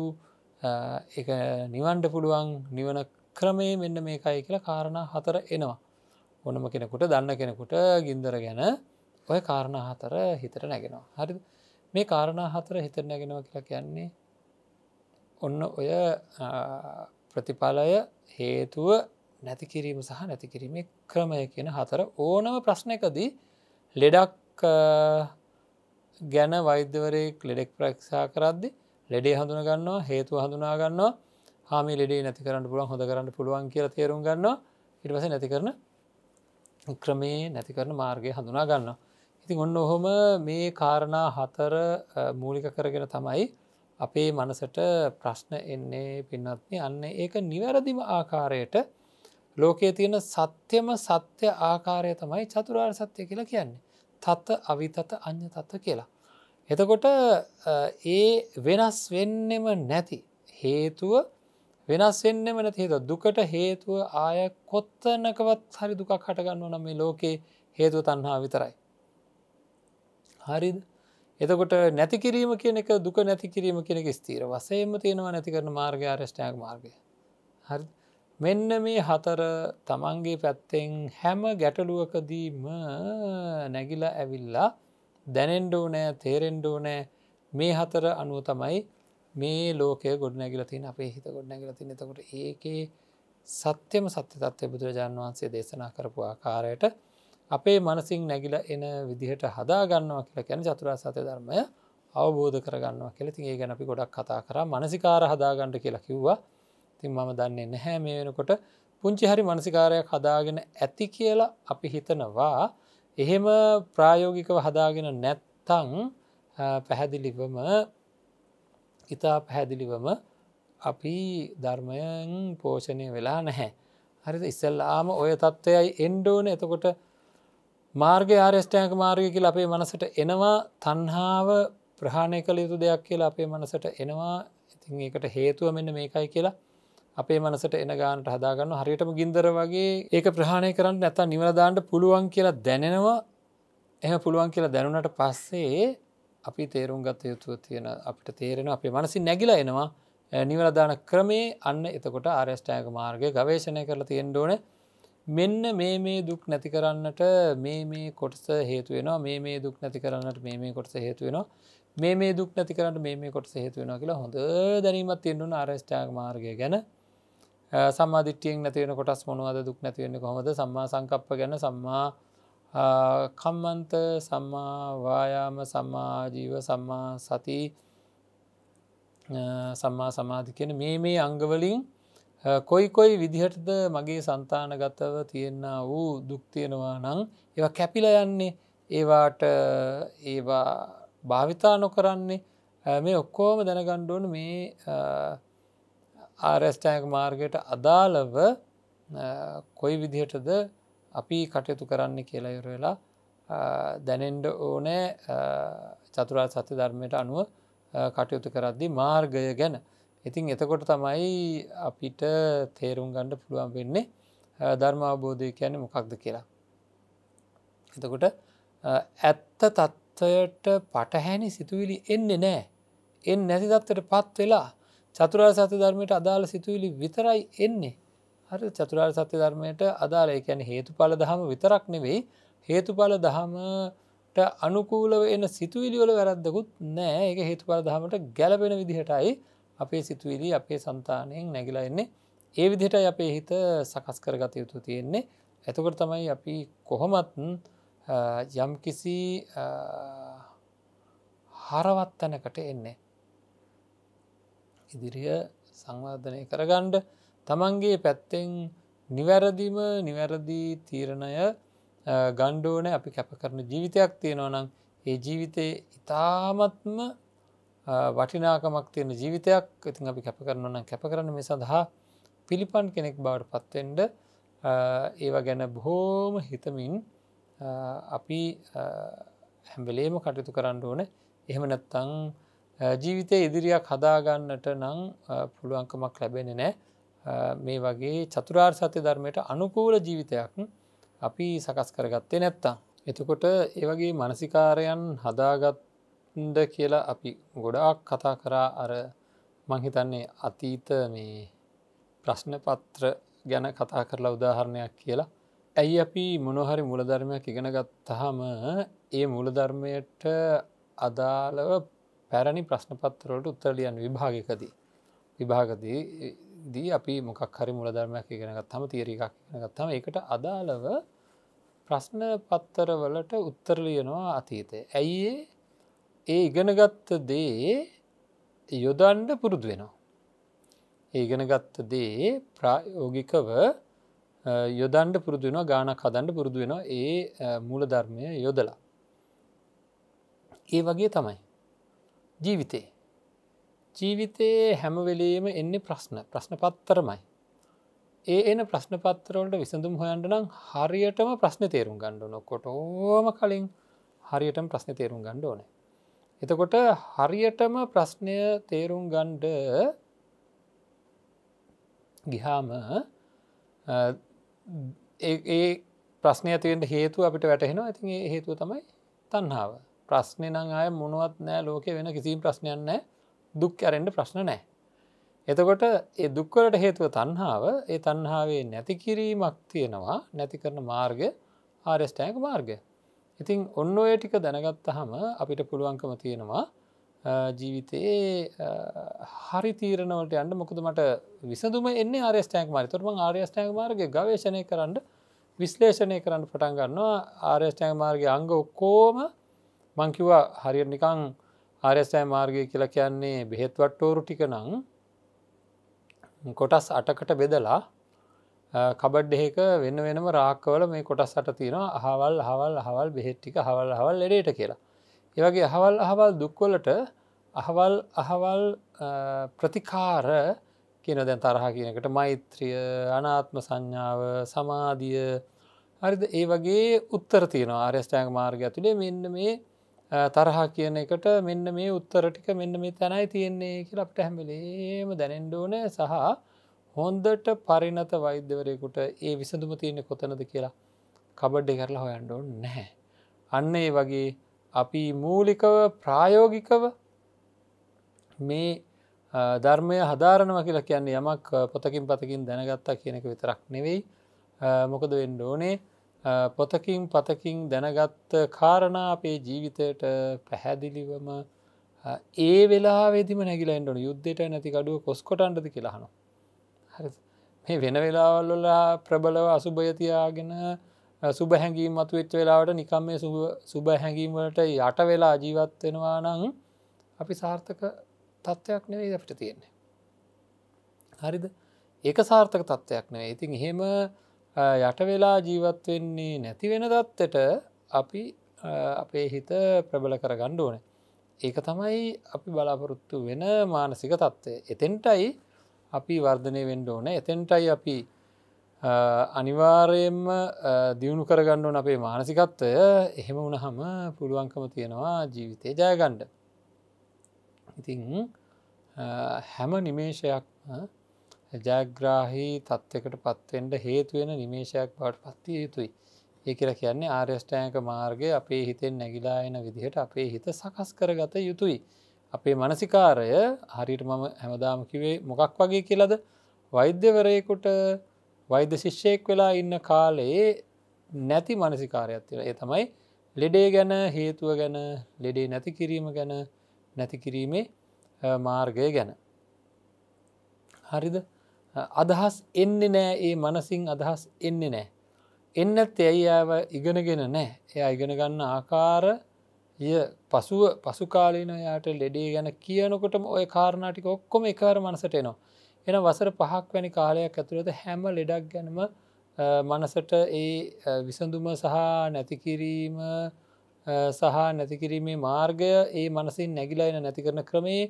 එක නිවන්ට පුළුවන් නිවන ක්‍රමේ මෙන්න මේකයි කියලා කාරණ හතර එනවා. ඕනම කෙනෙකුට දන්න කෙනෙකුට ගින්දර ගැන ඔය කාරණ හතර හිතට නැගෙනවා. හරි මේ කාරණ හතර හිත නැගෙනව කියලා කියන්නේ ඔන්න ඔය ප්‍රතිඵලය හේතුව නැති කිරීම සහ නැති කිරීමේ ක්‍රමය කියන හතර ඕනම ප්‍රශ්නයකදී ලෙඩක් ගැන වෛද්‍යවරයෙක් ලෙඩෙක් ප්‍රක්ෂා කරද්දි ලෙඩේ හඳුනගන්නවා හේතුව හඳුනාගන්නවා හාමි ලෙඩේ නැති කරන්න පුළුවන් හොඳ කරන්න පුළුවන් කියල තේරුම් ගන්නවා ඉටවස නැති කරන ක්‍රමේ නැති කරන මාර්ගය හඳුනා ගන්නවා. ඉතින් ඔන්න ඔහොම මේ කාරණා හතර මූලික කරගෙන තමයි අපේ මනසට ප්‍රශ්න එන්නේ පින්නත්න අන්න ඒක නිවැරදිම ආකාරයට ලෝකයේ තියෙන සත්‍යම සත්‍ය ආකාරය තමයි චතුරාර් සත්‍යය කියලා කියන්නේ. තත්ත අවිතත අන්‍ය තත්ත කියලා. එතකොට ඒ වෙනස් වෙන්නෙම නැති හේතුව වෙනස් වෙන්නෙම නැති හේතුව දුකට හේතුව ආය කොත්තනකවත් හරි දුකක් හටගන්න නම් මේ ලෝකේ හේතුව තණ්හා විතරයි. හරිද? එතකොට නැති කිරීම කියන එක දුක නැති කිරීම කියන එක ස්ථීර වශයෙන්ම තියෙනවා නැති කරන මාර්ගය අරෂ්ඨායක මාර්ගය. හරිද? මෙන්න මේ හතර තමන්ගේ පැත්තෙන් හැම ගැටලුවකදීම නැගිලා ඇවිල්ලා දැනෙන්ඩෝ නෑ තේරෙන්ඩෝ නෑ මේ හතර අනුව තමයි මේ ලෝකය ගොඩ නැගිලතින් අපේ හිත ගොඩ නැගිලතින් එතකොට ඒකේ සත්‍යම සත්‍ය තත්වය බුදුරජාණන් වහන්සේ දේශනා කරපු ආකාරයට අපේ මනසිං නැගිල එන විදිහට හදාගන්නවා කියලා කැන චතුරා සතය ධර්මය අවබෝධ කරගන්නවා කෙලතින් ඒ ගැනපි ගොඩක් කතා කර මනසිකාර හදාගණ්ඩ කියලා කිව්වා තින් මම දන්නේ නැහැ මේ වෙනකොට පුංචි හරි මනසිකාරයක් හදාගෙන ඇති කියලා අපි හිතනවා එහෙම ප්‍රායෝගිකව හදාගෙන නැත්තං පැහැදිලිවම ඉතා පැහැදිලිවම අපි ධර්මයන් පෝෂණය වෙලා නැහැ. හරි ඉස්සල්ලාම ඔය තත්ත්වයයි එන්ඩෝන එතකොට මාර්ග ආර්යෂ්ටයක මාර්ගය කියල අපේ මනසට එනවා තන්හාාව ප්‍රහාණය කළ යුතු දෙයක් කියලා අපේ මනසට එනවා ඉතින් ඒකට හේතුව මෙන්න මේකයි කියලා අපේ මනසට එන ගානට හදාගන්න හරියටම ගින්දර වගේ ඒක ප්‍රහණය කරන්න නැත නිවරදාන්ට පුළුවන් කියලා දැනෙනවා එහ පුළුවන් කියලා දැනුනට පස්සේ අපි තේරුම් ගත යුතුව තියෙන අපිට තේරෙන අපේ මනසි නැගිලා එනවා නිවරදාන ක්‍රමේ අන්න එතකොට ආරස්ටෑක මාර්ගය ගවේශණය කරලා තියෙන්ඩෝන මෙන්න මේ මේ දුක් නැති කරන්නට මේ මේ කොටස හේතුවෙනවා මේ මේ දුක් නැති කරන්නට මේ මේ කොටස හේතුවෙනවා මේ මේ දුක් නැති කරන්න මේ මේ කොටස හේතුවෙනවා කියලා හොඳ දැනීමත් තියෙන්ඩුන ආරස්ටෑග මාර්ගය ගැන සම්මාධිට්්‍යියෙන් නැතිවෙන කොටස් මොනුවද දුක් නැතිවෙන කොමද සම්මා සංකප්ප ගැන සම්මා කම්මන්ත සම්මාවායාම සම්මාජීව සම්මා සති සම්මා සමාධි කියෙන මේ මේ අංගවලින් කොයි කොයි විදිහටද මගේ සන්තානගතව තියෙන්න වූ දුක්තියෙනවා නං ඒවා කැපිල යන්නේ ඒවාට ඒවා භාවිතා නොකරන්නේ මේ ඔක්කෝම දැනගණ්ඩුවන මේ ආරස්ටෑන්ක් මාර්ගයට අදාළව කොයි විදිහටද අපි කටයුතු කරන්න කියලා යුරවෙලා දැනෙන්ඩ ඕනෑ චතුරා සත්‍ය ධර්මයට අනුව කටයුතු කරද්දි මාර්ගය ගැන ඉතින් එතකොට තමයි අපිට තේරුම් ගණ්ඩ පුළුවන් වෙන්නේ ධර්මාබෝධය කියන්නේ මොකක්ද කියලා. එතකොට ඇත්ත තත්ත්වයට පටහැනි සිතුවිලි එන්නේ නෑ එන් නැති තත්වට පත් වෙලා චතුරාර් සත්‍ය ධර්මයට අදාළ සිතුවිලි විතරයි එන්නේ හරි චතුරාර් සත්‍ය ධර්මයට අදාළ එකැන හේතු පල දහම විතරක් නෙවෙයි හේතු පල දහමට අනුකූලව එන සිතුවිලිවල වැරද්දකුත් නෑ එක හේතු පල දහමට ගැලපෙන විදිහටයි අපේ සිතුවිලි අපේ සන්තානයෙන් නැගිලා එන්නේ ඒ විදිහටයි අපේ හිත සකස් කරගත යුතු තියෙන්නේ ඇතකට තමයි අපි කොහොමත් යම්කිසි හරවත් තැනකට එන්නේ ඉදිරිය සංවර්ධනය කරගණ්ඩ තමන්ගේ පැත්තෙන් නිවැරදිම නිවැරදිී තීරණය ගණ්ඩෝන අපි කැප කරන ජීවිතයක් තියෙනවා නම් ඒ ජීවිතයේ ඉතාමත්ම වටිනාකමක් තියෙන ජීවිතයක් ඉතින් අපි කැප කරන නම් කැප කරන මේ සඳහා පිළිපන් කෙනෙක් බවට පත්වෙන්ඩ ඒවා ගැන බොහෝම හිතමින් අපි හැම්බලේම කටයුතු කරන්න ඕන එහෙම නැත්තං ජීවිතය ඉදිරියක් හදාගන්නට නං පුළුවන්කමක් ලැබෙන නෑ මේ වගේ චතුරාර් සත්‍ය ධර්මයට අනුකූල ජීවිතයක් අපි සකස් කරගත්තේ නැත්තා. එතකොට ඒවගේ මනසිකාරයන් හදාගත්ද කියලා අපි ගොඩාක් කතා කරා අර මංහිතන්නේ අතීත මේ ප්‍රශ්න පත්‍ර ගැන කතා කරලා උදාහරණයක් කියලා ඇයි අපි මොනොහරි මුලධර්මයක් ඉගෙන ගත්තහම ඒ මුලධර්මයට අදාළව පැරණි ප්‍රශ්නපත්තරවලට උත්තරලියන් විභාගකදී. විභාගදී දී අපි මොකක් හරි මුලධර්මයක් ඉගෙනගත් හම තීරකක් ගත්තම එකට අදාළව ප්‍රශ්න පත්තරවලට උත්තරලියනවා අතීතය. ඇයිඒ ඒ ඉගෙනගත්ත දේ යොදන්ඩ පුරුදු වෙනවා. ඒගෙනගත්ත දේ ප්‍රායෝගිකව යොදන්ඩ පුරුදු වෙන ගානක් හදන්ඩ පුරුදු වෙන ඒ මූල ධර්මය යොදලා. ඒ වගේ තමයි ජීවිතේ. ජීවිතයේ හැමවෙලේම එන්නේ ප්‍රශ්න ප්‍රශ්න පත්තරමයි. ඒ එන ප්‍රශ්න පත්තරවලට විසඳම් හොයන්ට නම් හරියටම ප්‍රශ්න තේරුම් ගණ්ඩ නොකොටෝම කලින් හරියටම ප්‍රශ්න තේරුම් ගණ්ඩ ඕන. එතකොට හරියටම ප්‍රශ්නය තේරුම් ගණ්ඩ ගිහාම ඒ ප්‍රශ්නය ඇතිවෙන්ට හේතු අපිට වැටහෙනවා ඇතින් හේතුව තමයි තන්නාව ප්‍රශ්නය නං අය මොනුවත් නෑ ලෝක වෙන කිසිීම් ප්‍රශ්නයන්න දුක් ඇරෙන්ට ප්‍රශ්න නෑ. එතකොට ඒ දුක්වලට හේතුව තන්හාාව ඒ තන්හාාවේ නැති කිරීමක් තියෙනවා නැති කරන මාර්ග ආරස්ටෑක මාර්ග. ඉතිං ඔන්න ඔය ටික දැනගත්තහම අපිට පුළුවන්කම තියෙනවා ජීවිතයේ හරි තීරණවට අන්ඩ මොකද මට විසදුම එන්න ආරස්ටෑක් මාරි තුරම ආර්යස්ටෑක් මාර්ග ගවේශණය කරන්න විශ්ලේෂණය කරන්න පටන් ගන්නවා ආර්යස්ටෑක් මාර්ග අංග ඔක්කෝම මංකිව හරියට නිකං ආරස්ටෑ මාර්ගය කියලා කියන්නේ බෙහෙත්වට්ටෝරු ටික නං කොටස් අටකට බෙදලා කබඩ් එහෙක වෙන වෙනම රාක්කවල මේ කොටස් අට තියෙන අහවල් හවල් හවල් බෙහෙට්ටික හවල් හවල් එඩට කියලා. ඒවගේ අහවල් අහවල් දුක්වලට අහවල් අහවල් ප්‍රතිකාර කියන දැන් තරහ කියනකට මෛත්‍රිය අනාත්ම සංඥාව සමාධිය හරිද ඒ වගේ උත්තර තියෙන ආර්යස්ටෑන්ග මාර්ගය ඇතුළේ මෙන්න මේ තරහා කියන එකට මෙන්න මේ උත්තර ටික මෙන්න මේ තැනයි තියෙන්නේ කියලා අපට හැමිලේම දැනෙන්ඩෝන සහ හොන්දට පරිණත වෛද්‍යවරයකුට ඒ විසඳුම තියන්නේ කොතනද කියලා කබඩ්ඩ කරලා හොයන්ඩෝන් නැහැ. අන්න ඒ වගේ අපි මූලිකව ප්‍රායෝගිකව මේ ධර්මය හදාරනව කියලා කියන්නේ යමක් පොතකින් පතකින් දැනගත්තා කියනක විතරක් නෙවෙයි මොකද වෙන්න ඕනේ පොතකින් පතකින් දැනගත්ත කාරණා අපේ ජීවිතයට පැහැදිලිවම ඒ වෙලා වෙදිම නැගිලෙන්ට යුද්ධයට නැති ගඩුව කොස්කොටන්ටද කියලාහනු හරි මේ වෙන වෙලාවල්ලලා ප්‍රබලව අසුභයතියාගෙන සුබ හැඟීම් මතු වෙච්ච වෙලාවට නිකම් මේ සුබ හැඟීම්වලට යට වෙලා ජීවත්වෙනවා නං අපි සාර්ථක තත්ත්වයක් නෙවෙයි අපිට තියෙන්නේ. හරිද ඒක සාර්ථක තත්ත්වයක් නෑ ඉතින් එහෙම යට වෙලා ජීවත් වෙන්නේ නැති වෙන දත්තට අපි අපේ හිත ප්‍රබල කර ගණ්ඩ ඕන. ඒක තමයි අපි බලාපොරොත්තු වෙන මානසික තත්ත්වය. එතෙන්ටයි අපි වර්ධනය වෙන්ඩ ඕන එතෙන්ටයි අපි අනිවාර්යෙන්ම දියුණු කරගන්නවන අපේ මානසිකත්වය එහෙම වුණහම පුළුවන්කම තියෙනවා ජීවිතය ජයගණ්ඩ. ඉතිං හැම නිමේෂයක් ජයග්‍රාහි තත්ත්වකට පත්වෙන්ට හේතුවෙන නිමේෂයක් බවට පත්ති යුතුයි. ඒ කියර කියන්නේ ආර්යෂ්ටයක මාර්ගය අපේ හිතෙන් නැගිලා එන විදිහට අපේ හිත සකස් කරගත යුතුයි. අපේ මනසිකාරය හරිට මම හැමදාම කිවේ මොකක් වගේ කියලද වෛද්‍යවරයෙකුට වෛද්‍ය ශිෂ්‍යයෙක් වෙලා ඉන්න කාලයේ නැති මනසිකාරයක් තිල ඒ තමයි ලෙඩේ ගැන හේතුව ගැන ලෙඩේ නැති කිරීම ගැන නැති කිරීමේ මාර්ගය ගැන. හරිද? අදහස් එන්නේ නෑ ඒ මනසින් අදහස් එන්නේ නෑ. එන්නත් ඇයි ඇව ඉගෙනගෙන නෑ එය ඉගෙන ගන්න ආකාර ය පසුව පසුකාලීන යායට ලෙඩේ ගැන කියනකොටම ඔය කාරණාටික ඔක්කොම එකවර මනසට එනවා. එන වසර පහක් වැනි කාලයක් ඇතුළද හැම ලෙඩක් ගැනම මනසට ඒ විසඳුම සහ නැතිකිරීම සහ නැතිකිරීමේ මාර්ගය ඒ මනසින් නැගිලයින නැති කරන ක්‍රමේ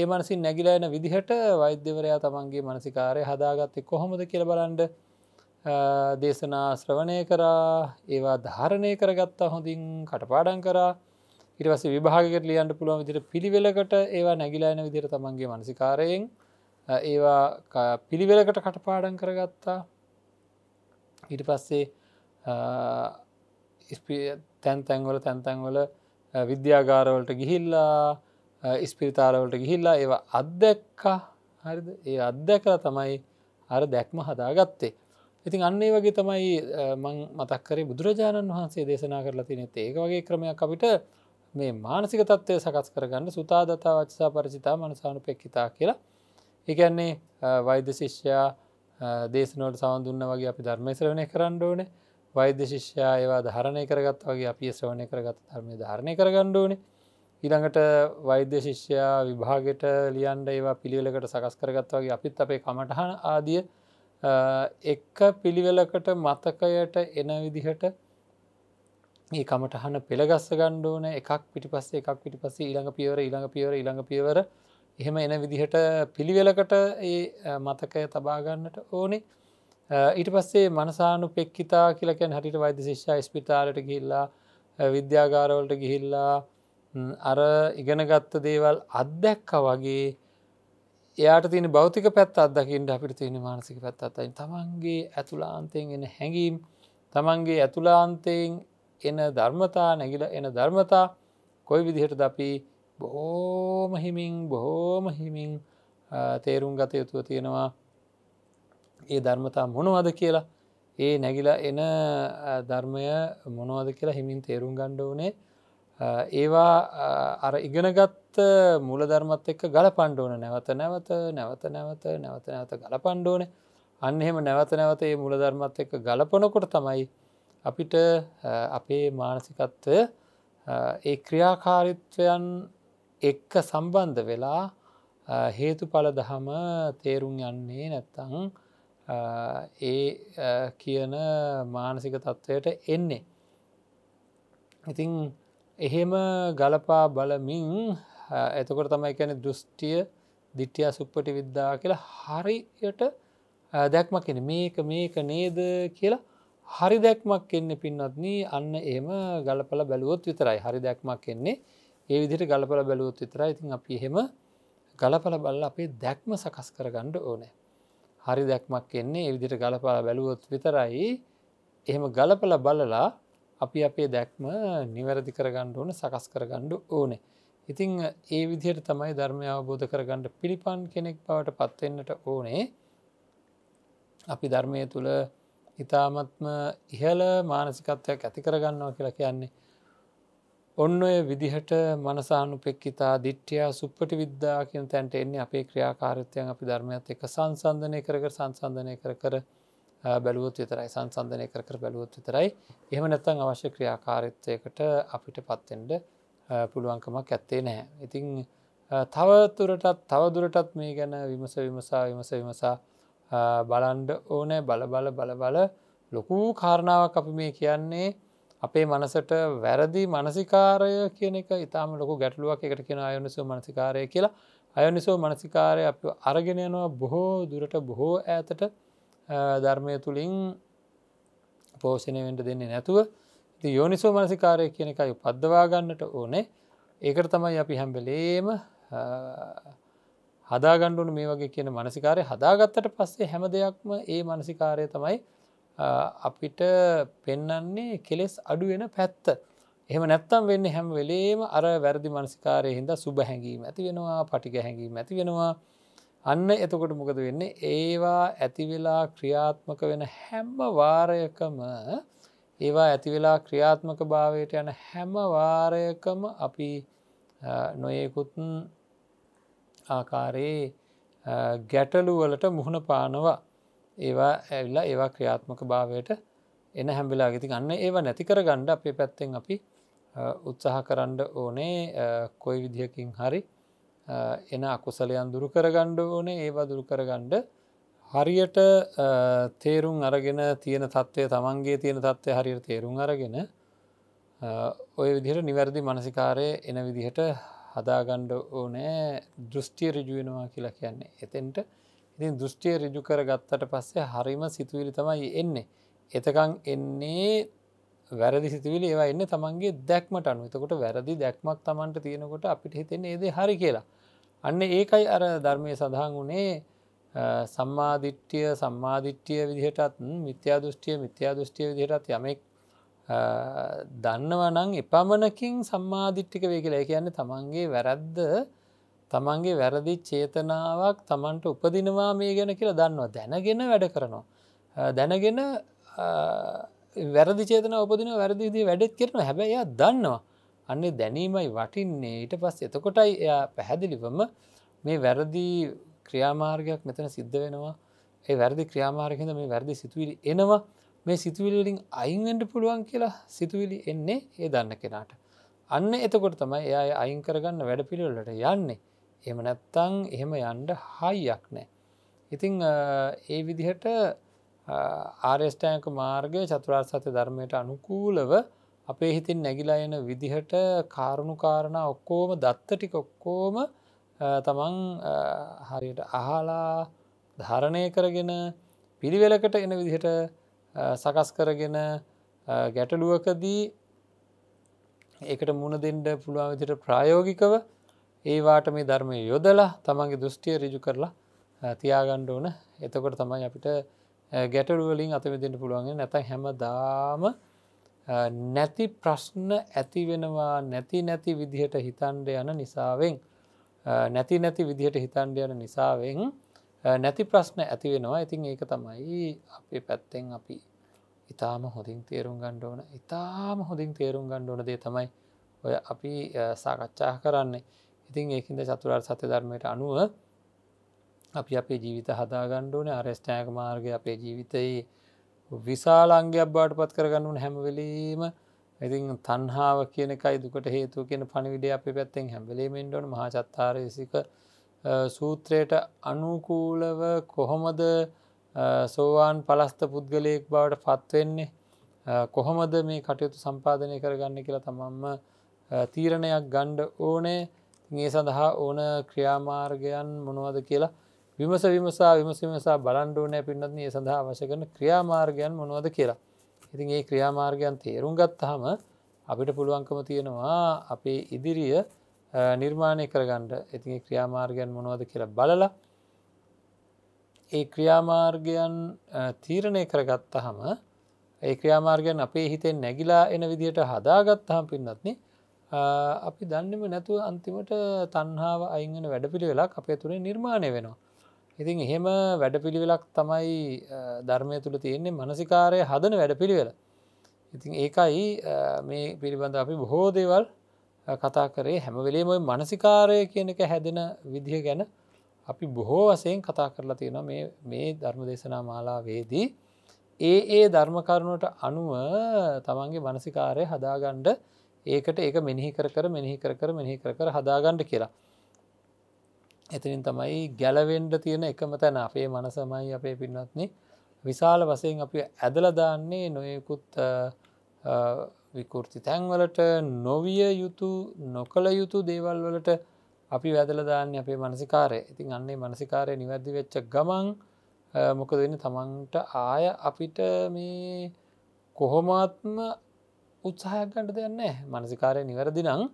ඒ මනසින් නැගිලයන විදිහට වෛද්‍යවරයා තමන්ගේ මනසිකාරය හදාගත්තෙ කොහොමද කියලබලන්ඩ දේශනා ශ්‍රවණය කරා ඒවා ධාරණය කරගත්තා හොඳින් කටපාඩන් කරා ඉරවස විභාගකට ලියන්ට පුළුවන් විදිර පිළිවෙලකට ඒවා නැගිලායන විදිර තමන්ගේ මනසිකාරයෙන් ඒවා පිළිවෙලකට කටපාඩන් කරගත්තා ඉට පස්සේ තැන් තැන්වල තැන්තැන්වල විද්‍යාගාරවලට ගිහිල්ලා ඉස්පිරිතාලවලට ගිහිල්ලා ඒ අත්දැක්කා හරිද ඒ අත්දැකලා තමයි අර දැක්ම හදාගත්තේ. ඉතින් අන්නේ වගේ තමයි මං මතක්කරේ බුදුරජාණන් වහන්සේ දේශනා කරලා තිනෙත් ඒක වගේ ක්‍රමයක් අපිට මේ මානසික තත්ත්වය සකස් කරගන්න සුතා දතා වචසා පරිචිතා මනසානු පෙක්කිතා කියලා ඒකන්නේ වෛද්‍ය ශිෂ්‍යයා දේශනෝට සවන්දුන්න වගේ අපි ධර්මේශ්‍රවණය කරන්න ඕනේ වෛද්‍ය ශිෂ්‍යයා ඒවා ධරණය කරගත් වගේ අපි ශ්‍රවණය කරගත් ධර්මය ධාරණය කරගණ්ඩ ඕනේ ඊළඟට වෛද්‍ය ශිෂ්‍යයා විභාගෙට ලියන්ඩ ඒවා පිළිවෙලකට සකස් කරගත් වගේ අපිත් අපේ කමටහන ආදිය එක්ක පිළිවෙලකට මතකයට එන විදිහට ඒ කමටහන පෙළගස්ස ගණ්ඩෝන එකක් පිටිපස්සේ එකක් පිටිපස්ස ඊළඟ පියවර ඊළඟ පියවර ඊළඟ පියවර එහෙම එන විදිහට පිළිවෙලකට ඒ මතකය තබාගන්නට ඕනේ ඊට පස්සේ මනසානු පෙක්කිතා කියලකැන් හට වෛද්‍ය ශිෂ්‍යා ස්පිතාලට ගිල්ලා විද්‍යාගාරවලට ගිහිල්ලා අර ඉගෙනගත්ත දේවල් අත්දැක්ක වගේ එයාට තින බෞතික පැත් අදකින්ට අපිට තියෙන මානසික පැත් අතයි තමන්ගේ ඇතුලාන්තයෙන් එන හැඟීම් තමන්ගේ ඇතුලාන්තයෙන් එන ධර්මතා නැගිල එන ධර්මතා කොයි විදිහට අපි බොහෝම හිමින් බොහෝම හිමින් තේරුම් ගත යුතුව තියෙනවා ඒ ධර්මතා මොනවද කියලා ඒ නැගිලා එන ධර්මය මොනවද කියලා හිමින් තේරුම් ගණ්ඩ වනේ ඒවා අර ඉගෙනගත්ත මුලධර්මත් එක්ක ගල පණ්ඩෝන නැවත නැවත නැවත නැවත නැවත නැවත ගල පණ්ඩෝන අන්න එහෙම නැවත නැවත ඒ මුලධර්මත් එක්ක ගලපනකොට තමයි අපිට අපේ මානසිකත්වය ඒ ක්‍රියාකාරිත්වයන් එක්ක සම්බන්ධ වෙලා හේතු පල දහම තේරුම් යන්නේ නැත්තං ඒ කියන මානසික තත්ත්වයට එන්නේ. ඉතිං එහෙම ගලපා බලමින් එතකොට තමයි එකැන දෘෂ්ටිය දිට්ටිය සුප්පටි විද්දා කියලා හරියට දැක්මක්ෙන මේක මේක නේද කියලා හරි දැක්මක් එන්න පින්නත්න අන්න ඒම ගලපල බැලුවොත් විතරයි හරි දැක්මක් එන්නේ ඒ විදිට ගලපල බැලුවොත් විතරයි ඉතින් අපි එහෙම ගලපල බල්ල අපේ දැක්ම සකස් කරගණ්ඩ ඕනෑ හරි දැක්මක් එන්නේ එවිදිට ගලපල බැලුවොත් විතරයි එහෙම ගලපල බලලා අපි අපේ දැක්ම නිවැරදි කරගණ්ඩ ඕන සකස් කරගණ්ඩු ඕනේ. ඉතිං ඒ විදියට තමයි ධර්මය අවබෝධ කරගන්නට පිළිපන් කෙනෙක් බවට පත්වෙන්නට ඕනේ අපි ධර්මය තුළ ඉතාමත්ම ඉහල මානසිකත්වයක් ඇති කරගන්නවා කියලා කියන්නේ. ඔන්න ඔය විදිහට මනසානු පෙක්කිතා දිට්්‍යයා සුප්පටි විද්‍යා කියන තැන්ට එන්නේ අපේ ක්‍රියාකාරත්වයන් අපි ධර්මයත් එක සංසන්ධනය කර සංසන්ධනය කර කර බැලුවොත් විතරයි සංසන්ධනය කර බැලුවොත් විතරයි එහම නැත්තං අවශ්‍ය ක්‍රියාකාරිත්වයකට අපිට පත්තෙන්ට පුළුවන්කමක් ඇත්තේ නැහැ. ඉතිං තවතුරටත් තවදුරටත් මේ ගැන විමස විමසා විමස විමසා බලන්ඩ ඕනෑ බලබල බලබල ලොකූ කාරණාවක් අපි මේ කියන්නේ අපේ මනසට වැරදි මනසිකාරය කියන එක ඉතාම ලොක ගැටලුවක් එකට කියෙන අයනිසෝ මනසිකාරය කියලා අයනිසෝ මනසිකාරය අප අරගෙනයනවා බොහෝ දුරට බොහෝ ඇතට ධර්මය තුළින් පෝෂණයවෙන්ට දෙන්නේ නැතුව ති යෝනිසෝ මනසිකාරය කියන එකයි පද්දවාගන්නට ඕනේ ඒකට තමයි අපි හැම්බෙලේම හදාගණ්ඩුන මේ වගේ කියන මනසිකාරය හදාගත්තට පස්සේ හැම දෙයක්ම ඒ මනසිකාරය තමයි අපිට පෙන්නන්නේ කෙලෙස් අඩුවෙන පැත්ත. එහම නැත්තම් වෙන්න හැම් වෙලේම අර වැරදි මනසිකාරය හින්ද සුබ හැඟීම ඇති වෙනවා පටික හැඟීම ඇති වෙනවා අන්න එතකොට මොකද වෙන්නේ ඒවා ඇතිවෙලා ක්‍රියාත්මක වෙන හැම්ම වාරයකම ඒවා ඇතිවෙලා ක්‍රියාත්මක භාවයට යන හැම වාරයකම අපි නොයෙකුත් ආකාරයේ ගැටලුවලට මුහුණ පානවා ඒවා ඇවිල්ලා ඒවා ක්‍රියාත්මක භාවයට එන හැම්බිලා ගතින් අන්න ඒවා නැතිකර ගණ්ඩ අපේ පැත්තෙන් අපි උත්සාහ කරන්න ඕනේ කොයි විදිහකින් හරි එන අකුසලයන් දුරු කරගණ්ඩ ඕනේ ඒවා දුරු කරගණ්ඩ හරියට තේරුම් අරගෙන තියෙන තත්ත්වය තමන්ගේ තියෙන තත්ත්වය හරියට තේරුම් අරගෙන ඔය විදිහට නිවැරදි මනසිකාරය එන විදිහට හදාගණ්ඩ ඕනෑ දෘෂ්ටිය රිජුවෙනවා කියලා කියන්නේ එතෙන්ට ඉතින් දෘෂ්ටිය රිජු කර ගත්තට පස්සේ හරිම සිතුවිලි තමයි එන්නේ එතකං එන්නේ වැරදි සිතුවිලි ඒවා එන්න තමන්ගේ දැක්මට අනුවතකොට වැරදි දැක්මක් තමන්ට තියෙනකොට අපිට හිතෙන්නේ ඒද හරි කියලා අන්න ඒකයි අර ධර්මය සඳහන් වනේ සම්මාධිට්්‍යිය සම්මාධිට්්‍යිය විදිහටත් මිත්‍යා දෘෂ්ටිය මිත්‍යා දෘෂ්ටිය විදිහටත් යමෙක් දන්නවනං එපමණකින් සම්මාධිට්ටික වේ කියලා කියන්න තමන්ගේ වැරද්ද තමන්ගේ වැරදි චේතනාවක් තමන්ට උපදිනවා මේ ගැන කියලා දන්නවා දැනගෙන වැඩ කරනවා දැනගෙන වැරදි චේතන උපදින වැරදිදී වැඩත් කරන හැබැයි දන්නවා අන්නේ දැනීමයි වටින්නේ ඊට පස් එතකොටයි එයා පැහැදිලිවම මේ වැරදි ක්‍රියාමාර්ගයක් මෙතන සිද්ධ වෙනවා ඒ වැරදි ක්‍රියාමාර්ගහිද මේ වැරදි සිතුවිලි එනවා මේ සිතුවිලිලින් අයින්ෙන්ට පුළුවන් කියලා සිතුවිලි එන්නේ ඒ දන්න කෙනාට. අන්න එතකොට තමයි එය අයින් කරගන්න වැඩ පිළිවෙලට යන්නේ. එහෙම නැත්තං එහෙම යන්ඩ හයියක් නෑ. ඉතිං ඒ විදිහට ආර්යෂ්ටයක මාර්ගය චතුරාර් සත්‍ය ධර්මයට අනුකූලව අපේ හිතින් නැගිලා එන විදිහට කාරුණුකාරණ ඔක්කෝම දත්ත ටික ඔක්කෝම තමන් හරියට අහලා ධරණය කරගෙන පිළිවෙලකට එන විදිහට සකස් කරගෙන ගැටලුවකදී ඒකට මුණ දෙන්ඩ පුළුවන් විදිට ප්‍රායෝගිකව ඒවාට මේ ධර්මය යොදලා තමන්ගේ දෘෂ්ටිය රිජු කරලා තියාගණ්ඩ ඕන එතකොට තමයි අපිට ගැටලුවලින් අතවිදිට පුළුවන්ගේ නැතයි හැම දාම නැති ප්‍රශ්න ඇති වෙනවා නැති නැති විදිහට හිතන්ඩ යන නිසාවෙන් නැති නැති විදිහට හිතන්ඩ යන නිසාවෙන් නැති ප්‍රශ්න ඇති වෙනවා ඉතින් ඒක තමයි අපේ පැත්තෙන් අපි ඉතාම හොඳින් තේරුම් ගණ්ඩෝන ඉතාම හොඳින් තේරුම් ගණ්ඩෝන දේ තමයි ඔය අපි සාකච්ඡා කරන්නේ ඉතින් ඒකන්ද චතුරාර් සත්‍ය ධර්මයට අනුව අපි අපේ ජීවිත හදා ගණ්ඩෝන අරස්ටෑක මාර්ගය අපේ ජීවිතයේ විශාලාංගයක් බාට පත් කරගන්නුන් හැමවෙලීම ඉතින් තන්හාාව කියන එකයි දුකට හේතු කියෙන පණිවිඩ අපි පැත්තෙන් හැබලීමෙන්ඩොන මහචත්තාරසික සූත්‍රයට අනුකූලව කොහොමද සෝවාන් පලස්ත පුද්ගලයෙක් බවට පත්වෙන්නේ කොහොමද මේ කටයුතු සම්පාධනය කරගන්න කියලා තමන්ම තීරණයක් ගණ්ඩ ඕනේ ඒ සඳහා ඕන ක්‍රියාමාර්ගයන් මොනවද කියලා විමස විමසා විමසමසා බලන්ඩුවනෑ පින්නත්න ඒ සඳහා වශකන ක්‍රියාමාර්ගයන් මොනවද කියලා. ඉතින් ඒ ක්‍රියාමාර්ගයන් තේරුම් ගත්තහම අපිට පුළුවන්කම තියෙනවා අපේ ඉදිරිය නිර්මාණය කරගණ්ඩ ඉතින් ක්‍රියාමාර්ගයන් මොනවද කියලා බලලා ඒ ක්‍රියාමාර්ගයන් තීරණය කරගත්තහම ඒ ක්‍රියාමාර්ගයන් අපේ හිතෙන් නැගිලා එන විදිහට හදාගත්තහම් පින්නත්න්නේ අපි දන්නෙම නැතුව අන්තිමට තන්හාාව අයිංගන වැඩපිළි වෙලා අපේ තුළේ නිර්මාණය වෙනවා ඉතින් එහෙම වැඩ පිළිවෙලක් තමයි ධර්මය තුළ තියෙන්නේ මනසිකාරය හදන වැඩ පිළිවෙල. ඉතින් ඒකයි මේ පිළිබඳ අපි බොහෝ දේවල් කතා කරේ හැමවෙලේ මොයි මනසිකාරය කියන එක හැදෙන විදිහ ගැන අපි බොහෝ වසයෙන් කතා කරලා තියෙන මේ ධර්ම දේශනා මාලාවේදී. ඒ ඒ ධර්මකරුණට අනුව තමන්ගේ මනසිකාරය හදාගණ්ඩ ඒකට ඒක මෙිනිහි කර කර මෙිනිහි කර කර මෙිහි කර කර හදාගණ්ඩ කියලා. එතිනින් තමයි ගැලවෙන්ඩ තියෙන එකම තැන අපේ මනසමයි අපේ පින්නත්න විශාල වසයෙන් අපි ඇදලදාන්නේ නොයකුත් විකෘති තැන්වලට නොවිය යුතු නොකළ යුතු දේවල් වලට අපි වැදලදාන්න අපේ මනසිකාරය ඉතින් අන්නේ මනසිකාරය නිවැදි වෙච්ච ගමන් මොක දෙන්න තමන්ට ආය අපිට මේ කොහොමත්ම උත්සාහකන්ට දෙන්න මනසිකාරය නිවැරදි නම්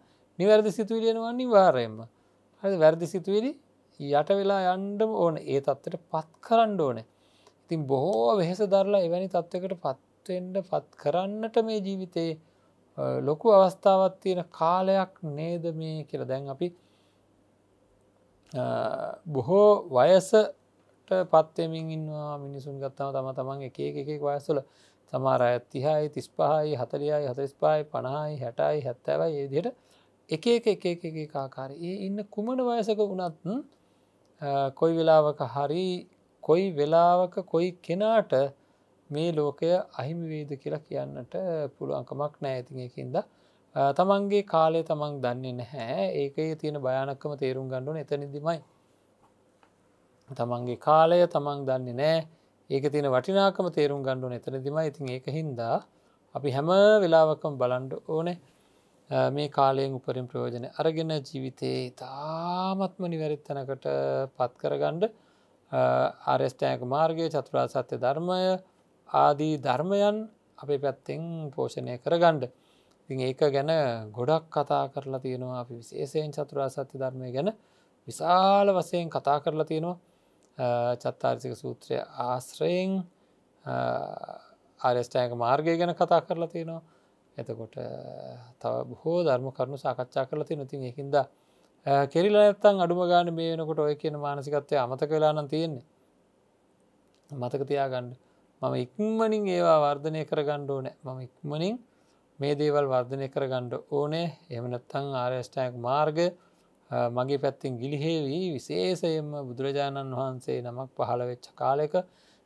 නිවැරදි සිතුවිලියෙනවා නිවාරයෙන්ම හරි වැරදි සිතුවිලි යට වෙලා යන්ඩම ඕන ඒ තත්වට පත් කරන්න ඕන ඉතින් බොහෝ වෙහෙස දරලා එවැනි තත්ත්වකට පත්වෙන්ඩ පත් කරන්නට මේ ජීවිතයේ ලොකු අවස්ථාවත් තියෙන කාලයක් නේද මේ කියල දැන් අපි බොහෝ වයසට පත්වෙමින් ඉන්නවා මිනිසුන් ගත්තම තම තමන් එක එකෙක් වයසල සමාර ඇත්තිහායි තිස් පහයි හතලියයි හතරිස් පායි පණහායි හැටයි හැත්තවයි ඒදියට එක එක එක එක එක ආකාර ඒ ඉන්න කුමන වයසක වනත් කොයි වෙලාවක හරි කොයි වෙලාවක කොයි කෙනාට මේ ලෝකය අහිමිවේද කියලා කියන්නට පුළුවන්කමක් නෑඇතිකින්ද තමන්ගේ කාලය තමන් දන්නේ නැහැ ඒකයේ තියෙන භයානක්කම තේරුම් ගණඩුන එතනිදිමයි තමන්ගේ කාලය තමන් දන්නේ නෑ ඒක තියෙන වටිනාකම තේරුම් ගණඩුන එතනදිම ඉතින් ඒක හින්දා අපි හැම වෙලාවකම් බලන්ඩ ඕනේ මේ කාලයෙන් උපරින් ප්‍රයෝජනය අරගෙන ජීවිතයේ ඉතාමත්ම නිවැරිත්තනකට පත්කරගණ්ඩ ආරෙස්ටෑක මාර්ගය චතුරා සත්‍ය ධර්මය ආදී ධර්මයන් අපේ පැත්තෙන් පෝෂණය කරගණ්ඩ. ඉතින් ඒක ගැන ගොඩක් කතා කරලා තියෙනවා අපි විශේෂයෙන් චතුරා සත්‍ය ධර්මය ගැන විශාල වසයෙන් කතා කරලා තියෙනවා චත්තාර්සික සූත්‍රය ආශ්‍රයෙන් ආරෙස්ටෑක මාර්ගය ගැන කතා කරලා තියෙනවා එතකොට තව බොහෝ ධර්ම කරුණු සාකච්ඡා කරල ති නතින් එකකින්ද කෙරිලා ඇත්තන් අඩුම ගාන මේ වෙනකොට ඔය කියන මානසිකත්වය අමතක වෙලාන තියෙන්නේ මතකතියාගණ්ඩ මම ඉක්මනින් ඒවා වර්ධනය කර ගණ්ඩ ඕනෑ මම ඉක්මනින් මේ දේවල් වර්ධනය කර ගණ්ඩ ඕනේ එමනත්තං ආර්යෂ්ටයක් මාර්ග මගේ පැත්තින් ගිලිහේවී විශේෂයෙන්ම බුදුරජාණන් වහන්සේ නමක් පහළවෙච්ච කාලෙක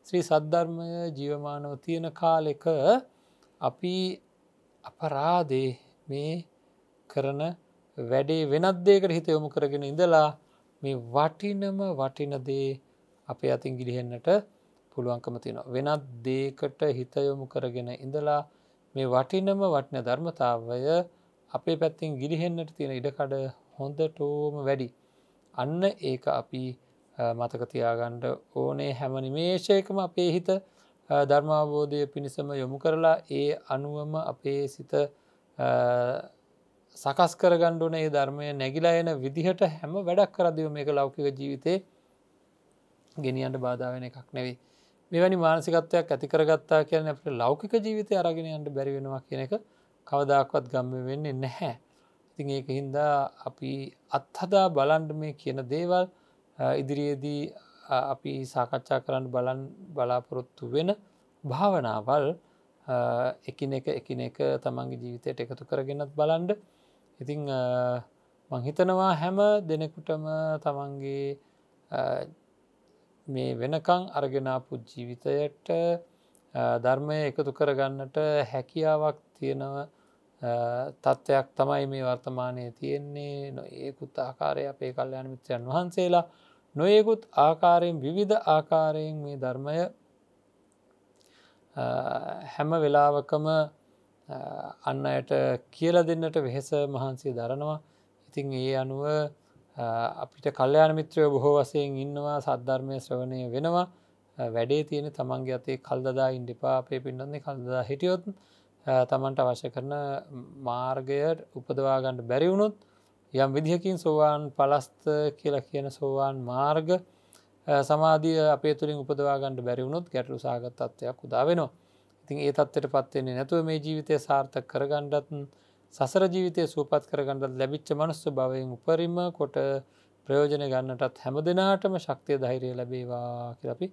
ශ්‍රී සද්ධර්මය ජීවමානව තියෙන කාලෙක අපි අපරාදේ මේ කරන වැඩේ වෙනත්දේකට හිත යොමු කරගෙන ඉඳලා මේ වටිනම වටිනදේ අපේ අතින් ගිලිහෙන්නට පුළුවන්කම තියෙන. වෙනත් දේකට හිතයොමු කරගෙන ඉඳලා මේ වටිනම වටින ධර්මතාවය අපේ පැත්තින් ගිලිහෙන්නට තියෙන ඉඩකඩ හොඳටෝම වැඩි. අන්න ඒක අපි මතකතියාගණ්ඩ ඕනේ හැමනිමේශයකම අපේ හිත ධර්මාබෝධය පිණිසම යොමු කරලා ඒ අනුවම අපේ සිත සකස් කරගණ්ඩුන ඒ ධර්මය නැගිලා එන විදිහට හැම වැඩක් කරදිව මේක ලෞකික ජීවිතේ ගෙනියන්ට බාධාවෙන එකක් නෙවෙයි. මෙවැනි මානසිකත්වයක් ඇතිකරගත්තා කියන අපට ලෞකික ජීවිතය අරගෙනයන්ට බැරිවෙනවා කියන එක කවදක්වත් ගම්ම වෙන්නේ නැහැ. ඉතින් ඒක හින්දා අපි අත්හදා බලන්ඩ මේ කියන දේවල් ඉදිරියේදී අපි සාකච්ඡා කරන්න බලන් බලාපොරොත්තු වෙන භාවනාවල් එකින එක එකින එක තමන්ගේ ජීවිතයට එකතු කරගෙනත් බලන්ඩ ඉතිං මංහිතනවා හැම දෙනෙකුටම තමන්ගේ මේ වෙනකං අරගෙනාපු ජීවිතයට ධර්මය එකතු කරගන්නට හැකියාවක් තියෙනව තත්ත්වයක් තමයි මේ වර්තමානය තියෙන්නේ නොඒකුත් ආකාරය අපේ කල්්‍යයාන මිත්‍රයන් වහන්සේලා නොයෙකුත් ආකාරයෙන් විවිධ ආකාරයෙන් මේ ධර්මය හැම වෙලාවකම අන්න අයට කියල දෙන්නට වෙහෙස මහන්සේ දරනවා ඉතිං ඒ අනුව අපිට කල්්‍යයාන මිත්‍රය බොහෝ වසයෙන් ඉන්නවා සද්ධර්මය ශ්‍රවණය වෙනවා වැඩේ තියෙන තමන්ගේ අතේ කල්දදා ඉන්ඩිපා අපේ පින්නන්නේ කල්දදා හිටියොත් තමන්ට අවශ්‍ය කරන මාර්ගයට උපදවාගන්නඩ බැරිවුණුත් යම් විදිහකින් සෝවාන් පලස්ත කියලා කියන සෝවාන් මාර්ග සමාධිය අපේ තුළින් උපදවාගන්නට බැරිවුණුත් ගැටලු සාගතත්වයක් උදා වෙනවා. ඉතින් ඒ තත්වට පත්වෙන්නේ නැතුව මේ ජීවිතය සාර්ථක කරගණ්ඩත්න් සසර ජීවිතය සූපත් කරගණඩත් ලැබිච්ච මනුස්ස බවයෙන් උපරිම කොට ප්‍රයෝජන ගන්නටත් හැම දෙනාටම ශක්තිය ධෛරය ලැබේවා කරපි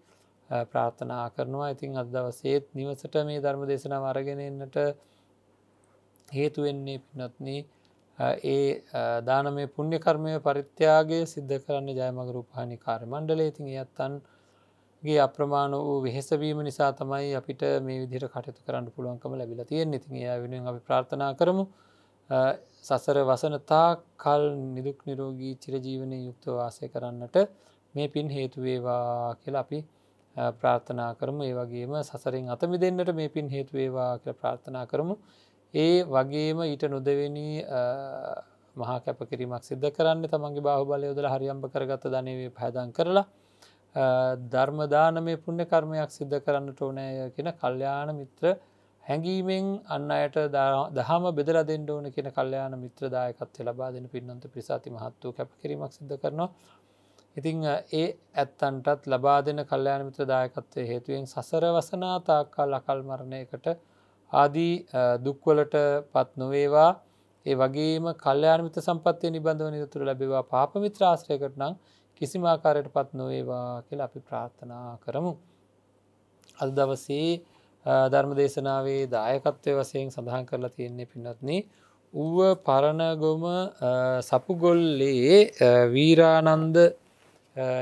ප්‍රාර්ථනා කරනවා ඉතින් අදවසේත් නිවසට මේ ධර්ම දේශනාව අරගෙනන්නට හේතුවෙන්නේ පිනත්න්නේ ඒ දානමය පුුණ්්‍යකර්මය පරිත්‍යයාගේ සිද්ධ කරන්න ජයමග රූපහානි කාර මණ්ඩල ඉතින් ඇත්තන්ගේ අප්‍රමාණ වූ වෙහෙසවීම නිසා තමයි අපිට මේ විදිර කටයුතු කරන්න පුළුවන්කම ලැබිලා තියෙන් ඉතින් ඒ වෙනුවෙන් අපි ප්‍රාර්ථනා කරමු සසර වසනතා කල් නිදුක් නිරෝගී චිරජීවනය යුක්ත වාසය කරන්නට මේ පින් හේතුවේවා කියලා අපි ප්‍රාර්ථනා කරමු ඒ වගේම සසරින් අතමි දෙන්නට මේ පින් හේතුවේවා කියල ප්‍රාර්ථනා කරමු ඒ වගේම ඊට නොදවෙනි මහා කැපකිරීමක් සිද්ධ කරන්න තමන්ගේ බාහබලය යොදල හරියම්ප කරගත ධනවේ පැදන් කරලා ධර්මදානමය පුුණ්‍ය කර්මයක් සිද්ධ කරන්න ඕනය කියෙන කල්්‍යයාන මිත්‍ර හැඟීමෙන් අන්න අයට දහම බෙදර දෙන්න ඕන කියෙන කල්්‍යයාන මිත්‍රදායකත් ලබා දෙන පින්නන්ත පිසාති මහත්තු කැපකිරීමක් සිද්ධ කරනවා ඉතිං ඒ ඇත්තන්ටත් ලබා දෙන කල්්‍යයාන මිත්‍රදායකත්වය හේතුවෙන් සසර වසනාතාකල් අකල් මරණයකට ආදී දුක්වලට පත් නොවේවා ඒ වගේම කල්්‍යයාමිත සම්පත්ය නිබඳව නිතුර ලැබවා පාපමිත්‍ර ආශ්‍රයකට නම් කිසිමාකාරයට පත් නොවේවා කියලා අපි ප්‍රාර්ථනා කරමු. අද දවසේ ධර්ම දේශනාවේ දායකත්වය වසයෙන් සඳහන් කරලා තියෙන්නේ පින්නත්න ඌව පරණගොම සපුගොල්ලේ වීරානන්ද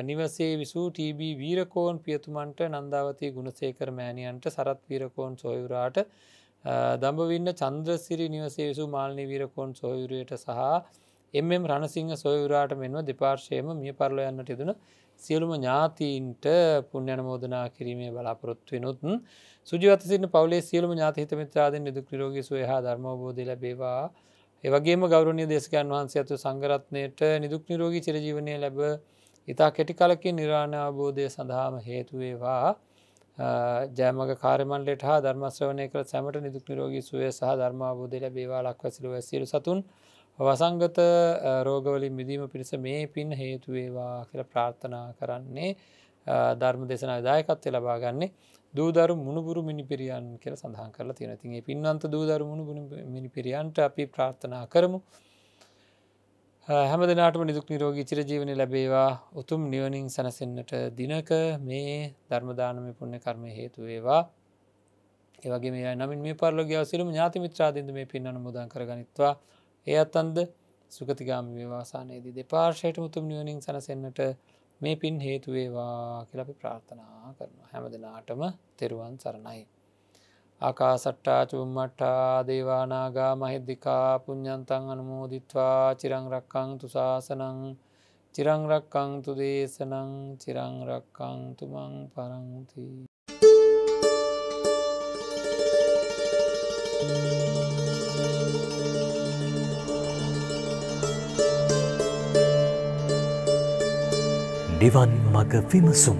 නිවසේ විසූ TB වීරකෝන් පියතුමන්ට නන්දාවති ගුණසේකර මෑණියන්ට සරත් වීරකෝන් සොයුරාට දඹවින්න චන්ද්‍රසිරි නිවසේසු මාල්නි වීරකොන් සොයුරයට සහ එම් රණසිංහ සොයුරාට මෙන්ව දෙපාර්ශයම මිය පරලො යන්නට තිදෙන සියලුම ඥාතීන්ට පුුණ්‍යනමෝදනා කිරීමේ බලාපොරොත්තු වෙනුතුන් සුජවත සින්න පවලේ සියලම ඥාතහිතමිත්‍රාදෙන් නිදුක්‍රරෝග සොයහා ධර්මෝබෝධල බේවා ඒවගේම ගෞරණය දේශකයන් වහන්සේ ඇතු සංගරත්නයට නිදුක් නිරෝගී චිරජීවනය ලැබ ඉතා කෙටි කලකින් නිරාණ අවබෝධය සඳහාම හේතුවේවා ජෑමග කාරමල්ලට හා ධර්මස්වනය කළ සැමට නිදුක් නිරෝගී සුවය සහ ධර්මාබෝධයට බේවා ලක්වැසිලුව ඇසිරු සතුන් වසංගත රෝගවලින් මිදීම පිරිස මේ පින් හේතුවේවා කියල ප්‍රාර්ථනා කරන්නේ ධර්ම දෙසන දායකත්වය ලබාගන්නේ දූදරු මුණුපුරු මිනිපිරියන් කියල සඳහන් කරලා තියෙන තිගේ පින්වන්ත දූදරු මුණුපුරු මිනිපිරියන්ට අපි ප්‍රාර්ථනා කරමු. හැම දෙනාටම නිදුක් නිරෝගී චිරජීවනය ලැබේවා උතුම් නියෝනිින් සැනසෙන්න්නට දිනක මේ ධර්මදානම පුුණ්‍ය කර්ම හේතුවේවා ඒවගේ මේ නමින් මේ පරලෝග සිරුම ඥාති මිත්‍රාදන්ද මේ පින්නන මුදන් කරගනිත්වා ඒ අත්තන්ද සුගතිගාම වවාසානයේදී දෙපාර්ශයට උතුම් නියෝනිින් සැනසෙන්න්නට මේ පින් හේතුවේවා කියලපි ප්‍රාර්ථනා කරන හැම දෙනාටම තෙරුවන් සරණයි. ආකාසට්ටා චුම්මට්ටා දේවානාගා මහිද්දිකා පුඤ්ඥන්තන් අනමෝදිත්වා චිරංරක්කං තුසාසනං චිරංරක්කං තුදේශනං චිරංරක්කං තුමං පරංති. Thank you. නිවන් මග විමසුම